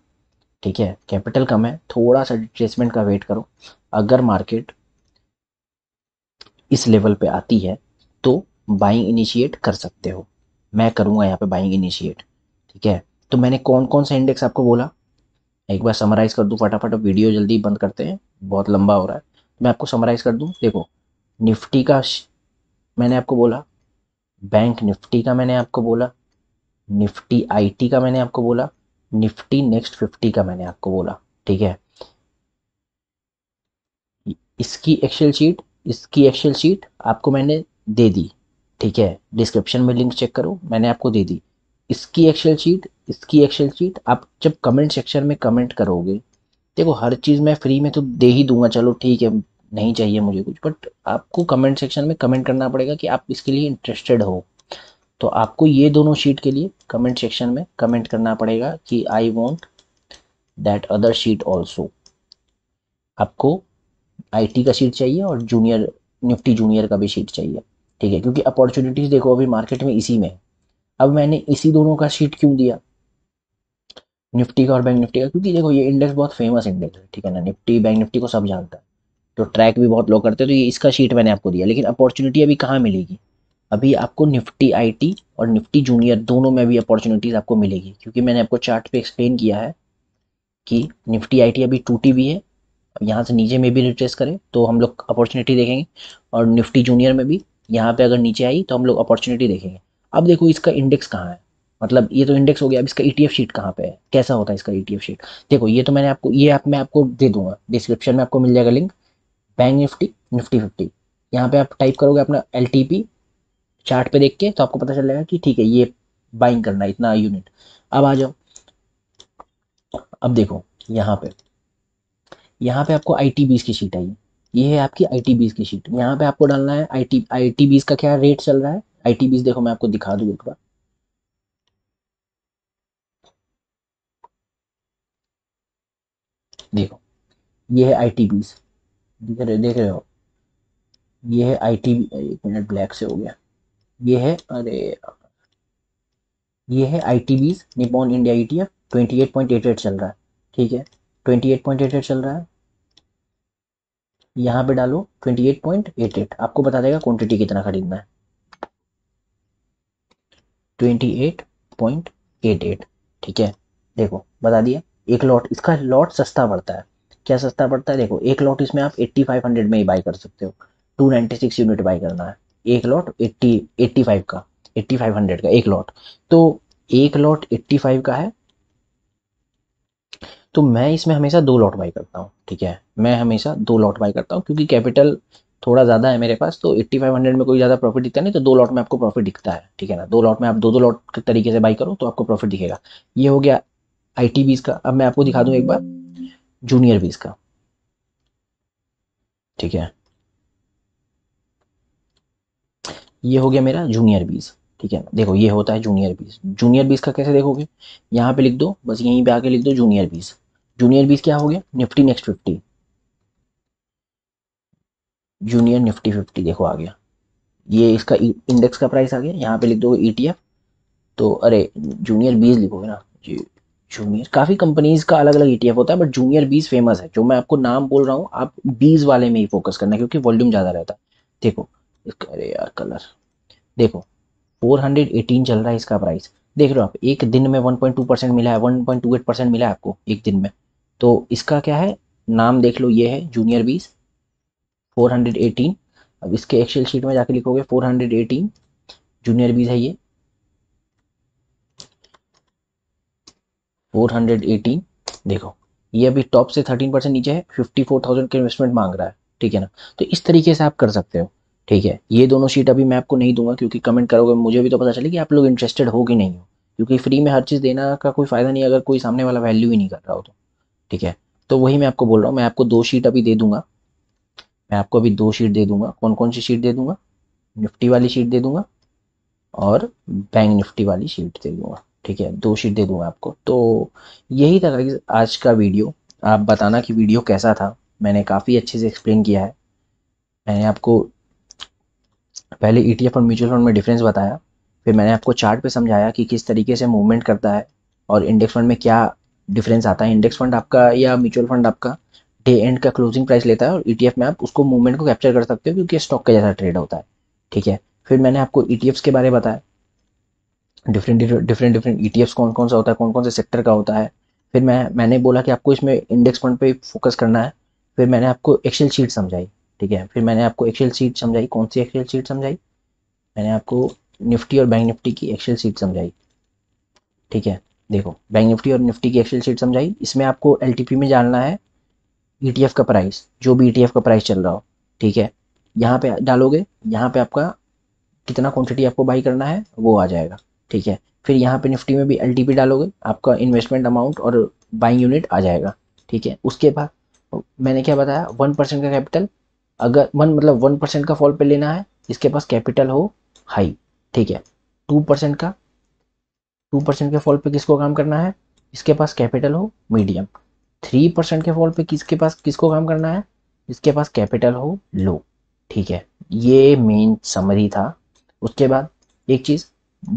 ठीक है कैपिटल कम है थोड़ा सा रिट्रेसमेंट का वेट करो अगर मार्केट इस लेवल पे आती है तो बाइंग इनिशिएट कर सकते हो मैं करूँगा यहाँ पे बाइंग इनिशिएट ठीक है तो मैंने कौन कौन सा इंडेक्स आपको बोला एक बार समराइज़ कर दूँ फटाफट वीडियो जल्दी बंद करते हैं बहुत लंबा हो रहा है मैं आपको समराइज़ कर दूँ देखो निफ्टी का मैंने आपको बोला बैंक निफ्टी का मैंने आपको बोला निफ्टी आईटी का मैंने आपको बोला निफ्टी नेक्स्ट फिफ्टी का मैंने आपको बोला ठीक है इसकी एक्सेल शीट इसकी एक्सेल शीट आपको मैंने दे दी ठीक है डिस्क्रिप्शन में लिंक चेक करो मैंने आपको दे दी इसकी एक्सेल शीट इसकी एक्सेल शीट आप जब कमेंट सेक्शन में कमेंट करोगे देखो हर चीज़ मैं फ्री में तो दे ही दूंगा चलो ठीक है नहीं चाहिए मुझे कुछ बट आपको कमेंट सेक्शन में कमेंट करना पड़ेगा कि आप इसके लिए इंटरेस्टेड हो तो आपको ये दोनों शीट के लिए कमेंट सेक्शन में कमेंट करना पड़ेगा कि I want that other sheet also आपको आईटी का शीट चाहिए और जूनियर निफ्टी जूनियर का भी शीट चाहिए ठीक है क्योंकि अपॉर्चुनिटीज़ देखो अभी मार्केट में इसी में अब मैंने इसी दोनों का शीट क्यों दिया निफ्टी का और बैंक निफ्टी का क्योंकि देखो ये इंडेक्स बहुत फेमस इंडेक्स है ठीक है ना निफ्टी बैंक निफ्टी को सब जानता है तो ट्रैक भी बहुत लोग करते हैं तो ये इसका शीट मैंने आपको दिया लेकिन अपॉर्चुनिटी अभी कहाँ मिलेगी अभी आपको निफ्टी आईटी और निफ्टी जूनियर दोनों में भी अपॉर्चुनिटीज़ आपको मिलेगी क्योंकि मैंने आपको चार्ट पे एक्सप्लेन किया है कि निफ्टी आईटी अभी टूटी हुई है यहाँ से नीचे में भी रिट्रेस करें तो हम लोग अपॉर्चुनिटी देखेंगे और निफ्टी जूनियर में भी यहाँ पे अगर नीचे आई तो हम लोग अपॉर्चुनिटी देखेंगे अब देखो इसका इंडेक्स कहाँ है मतलब ये तो इंडेक्स हो गया अब इसका ईटीएफ e शीट कहाँ पे है कैसा होता है इसका ईटीएफ e शीट देखो ये तो मैंने आपको ये आप मैं आपको दे दूंगा डिस्क्रिप्शन में आपको मिल जाएगा link bank Nifty Nifty fifty यहाँ पे आप टाइप करोगे अपना एल चार्ट पे देख के तो आपको पता चल जाएगा कि ठीक है ये बाइंग करना है इतना यूनिट अब आ जाओ अब देखो यहाँ पे यहाँ पे आपको आई टी की शीट आई ये है आपकी आई टी की शीट यहाँ पे आपको डालना है आई टी आई टी का क्या रेट चल रहा है आईटीबीज देखो मैं आपको दिखा दूँ एक बार देखो ये है आईटीबीज देख रहे देख रहे हो ये है आई एक मिनट ब्लैक से हो गया ये है अरे ये है IT BeES Nippon India E T F चल रहा है ठीक है 28.88 चल रहा है यहाँ पे डालो 28.88 आपको बता देगा क्वांटिटी कितना खरीदना है 28.88 ठीक है देखो बता दिया एक लॉट इसका लॉट सस्ता पड़ता है क्या सस्ता पड़ता है देखो एक लॉट इसमें आप 8500 में ही बाई कर सकते हो 296 यूनिट बाई करना है एक लॉट एट्टी एट्टी का 8500 का एक लॉट तो एक लॉट 85 का है तो मैं इसमें हमेशा दो लॉट बाई करता हूँ ठीक है मैं हमेशा दो लॉट बाई करता हूँ क्योंकि कैपिटल थोड़ा ज़्यादा है मेरे पास तो 8500 में कोई ज़्यादा प्रॉफिट दिखता नहीं तो दो लॉट में आपको प्रॉफिट दिखता है ठीक है ना दो लॉट में आप दो दो लॉट के तरीके से बाई करो तो आपको प्रॉफिट दिखेगा ये हो गया आई टी का अब मैं आपको दिखा दूँ एक बार जूनियर बीज का ठीक है ये हो गया मेरा जूनियर बीज ठीक है देखो ये होता है जूनियर बीज जूनियर बीज का कैसे देखोगे यहाँ पे लिख दो बस यहीं पे आके लिख दो जूनियर बीज जूनियर बीज क्या हो गया Nifty next fifty junior Nifty fifty देखो आ गया ये इसका इंडेक्स e- का प्राइस आ गया यहाँ पे लिख दो ई e तो अरे जूनियर बीज लिखोगे ना जी जूनियर काफ़ी कंपनीज का अलग अलग ई होता है बट जूनियर बीज फेमस है जो मैं आपको नाम बोल रहा हूँ आप बीज वाले में ही फोकस करना क्योंकि वॉल्यूम ज़्यादा रहता है देखो अरे यार कलर देखो 418 चल रहा है इसका प्राइस देख रहे हो आप एक दिन में 1.2 परसेंट मिला है 1.28 परसेंट मिला है आपको एक दिन में तो इसका क्या है नाम देख लो ये है जूनियर बीज 418 अब इसके एक्सेल शीट में जाके लिखोगे 418 जूनियर बीज है ये 418 देखो ये अभी टॉप से 13 परसेंट नीचे है 54,000 के इन्वेस्टमेंट मांग रहा है ठीक है ना तो इस तरीके से आप कर सकते हो ठीक है ये दोनों शीट अभी मैं आपको नहीं दूंगा क्योंकि कमेंट करोगे मुझे भी तो पता चले कि आप लोग इंटरेस्टेड हो कि नहीं हो क्योंकि फ्री में हर चीज़ देना का कोई फ़ायदा नहीं अगर कोई सामने वाला वैल्यू ही नहीं कर रहा हो तो ठीक है तो वही मैं आपको बोल रहा हूँ मैं आपको दो शीट अभी दे दूंगा मैं आपको अभी दो शीट दे दूंगा कौन कौन सी शीट दे दूंगा निफ्टी वाली शीट दे दूंगा और बैंक निफ्टी वाली शीट दे दूंगा ठीक है दो शीट दे दूंगा आपको तो यही था आज का वीडियो आप बताना कि वीडियो कैसा था मैंने काफ़ी अच्छे से एक्सप्लेन किया है मैंने आपको पहले ई e और म्यूचुअल फंड में डिफरेंस बताया फिर मैंने आपको चार्ट पे समझाया कि किस तरीके से मूवमेंट करता है और इंडेक्स फंड में क्या डिफरेंस आता है इंडेक्स फंड आपका या म्यूचुअल फंड आपका डे एंड का क्लोजिंग प्राइस लेता है और ई e में आप उसको मूवमेंट को कैप्चर कर सकते हो क्योंकि स्टॉक का जैसा ट्रेड होता है ठीक है फिर मैंने आपको ई e के बारे में बताया डिफरेंट डिफरेंट डिफरेंट ई कौन कौन सा होता है कौन कौन से सेक्टर का होता है फिर मैं मैंने बोला कि आपको इसमें इंडेक्स फंड पे फोकस करना है फिर मैंने आपको एक्सेल शीट समझाई ठीक है फिर मैंने आपको एक्सेल शीट समझाई कौन सी एक्सेल शीट समझाई मैंने आपको निफ्टी और बैंक निफ्टी की एक्सेल शीट समझाई ठीक है देखो बैंक निफ्टी और निफ्टी की एक्सेल शीट समझाई इसमें आपको एल में जानना है ई e का प्राइस जो भी ई e का प्राइस चल रहा हो ठीक है यहाँ पे डालोगे यहाँ पे आपका कितना क्वांटिटी आपको बाई करना है वो आ जाएगा ठीक है फिर यहाँ पे निफ्टी में भी एल डालोगे आपका इन्वेस्टमेंट अमाउंट और बाइंग यूनिट आ जाएगा ठीक है उसके बाद मैंने क्या बताया वन परसेंट का कैपिटल अगर वन मतलब वन परसेंट का फॉल पे लेना है इसके पास कैपिटल हो हाई ठीक है टू परसेंट का टू परसेंट के फॉल पे किसको काम करना है इसके पास कैपिटल हो मीडियम थ्री परसेंट के फॉल पे किसके पास किसको काम करना है जिसके पास कैपिटल हो लो ठीक है ये मेन समरी था उसके बाद एक चीज़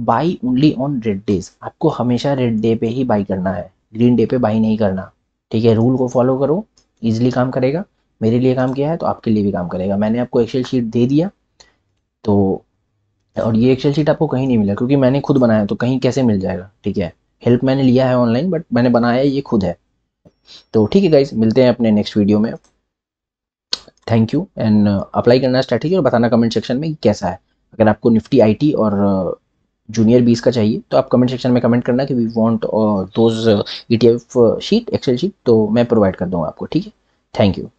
buy only on red days आपको हमेशा रेड डे पे ही बाई करना है ग्रीन डे पे बाई नहीं करना ठीक है रूल को फॉलो करो ईजिली काम करेगा मेरे लिए काम किया है तो आपके लिए भी काम करेगा मैंने आपको एक्सेल शीट दे दिया तो और ये एक्सेल शीट आपको कहीं नहीं मिला क्योंकि मैंने खुद बनाया तो कहीं कैसे मिल जाएगा ठीक है हेल्प मैंने लिया है ऑनलाइन बट मैंने बनाया ये खुद है तो ठीक है गाइज मिलते हैं अपने नेक्स्ट वीडियो में थैंक यू एंड अप्लाई करना स्टार्ट कीजिए और बताना कमेंट सेक्शन में कैसा है अगर आपको निफ्टी आईटी और जूनियर uh, बीस का चाहिए तो आप कमेंट सेक्शन में कमेंट करना कि we want those E T F sheet Excel sheet तो मैं प्रोवाइड कर दूंगा आपको ठीक है थैंक यू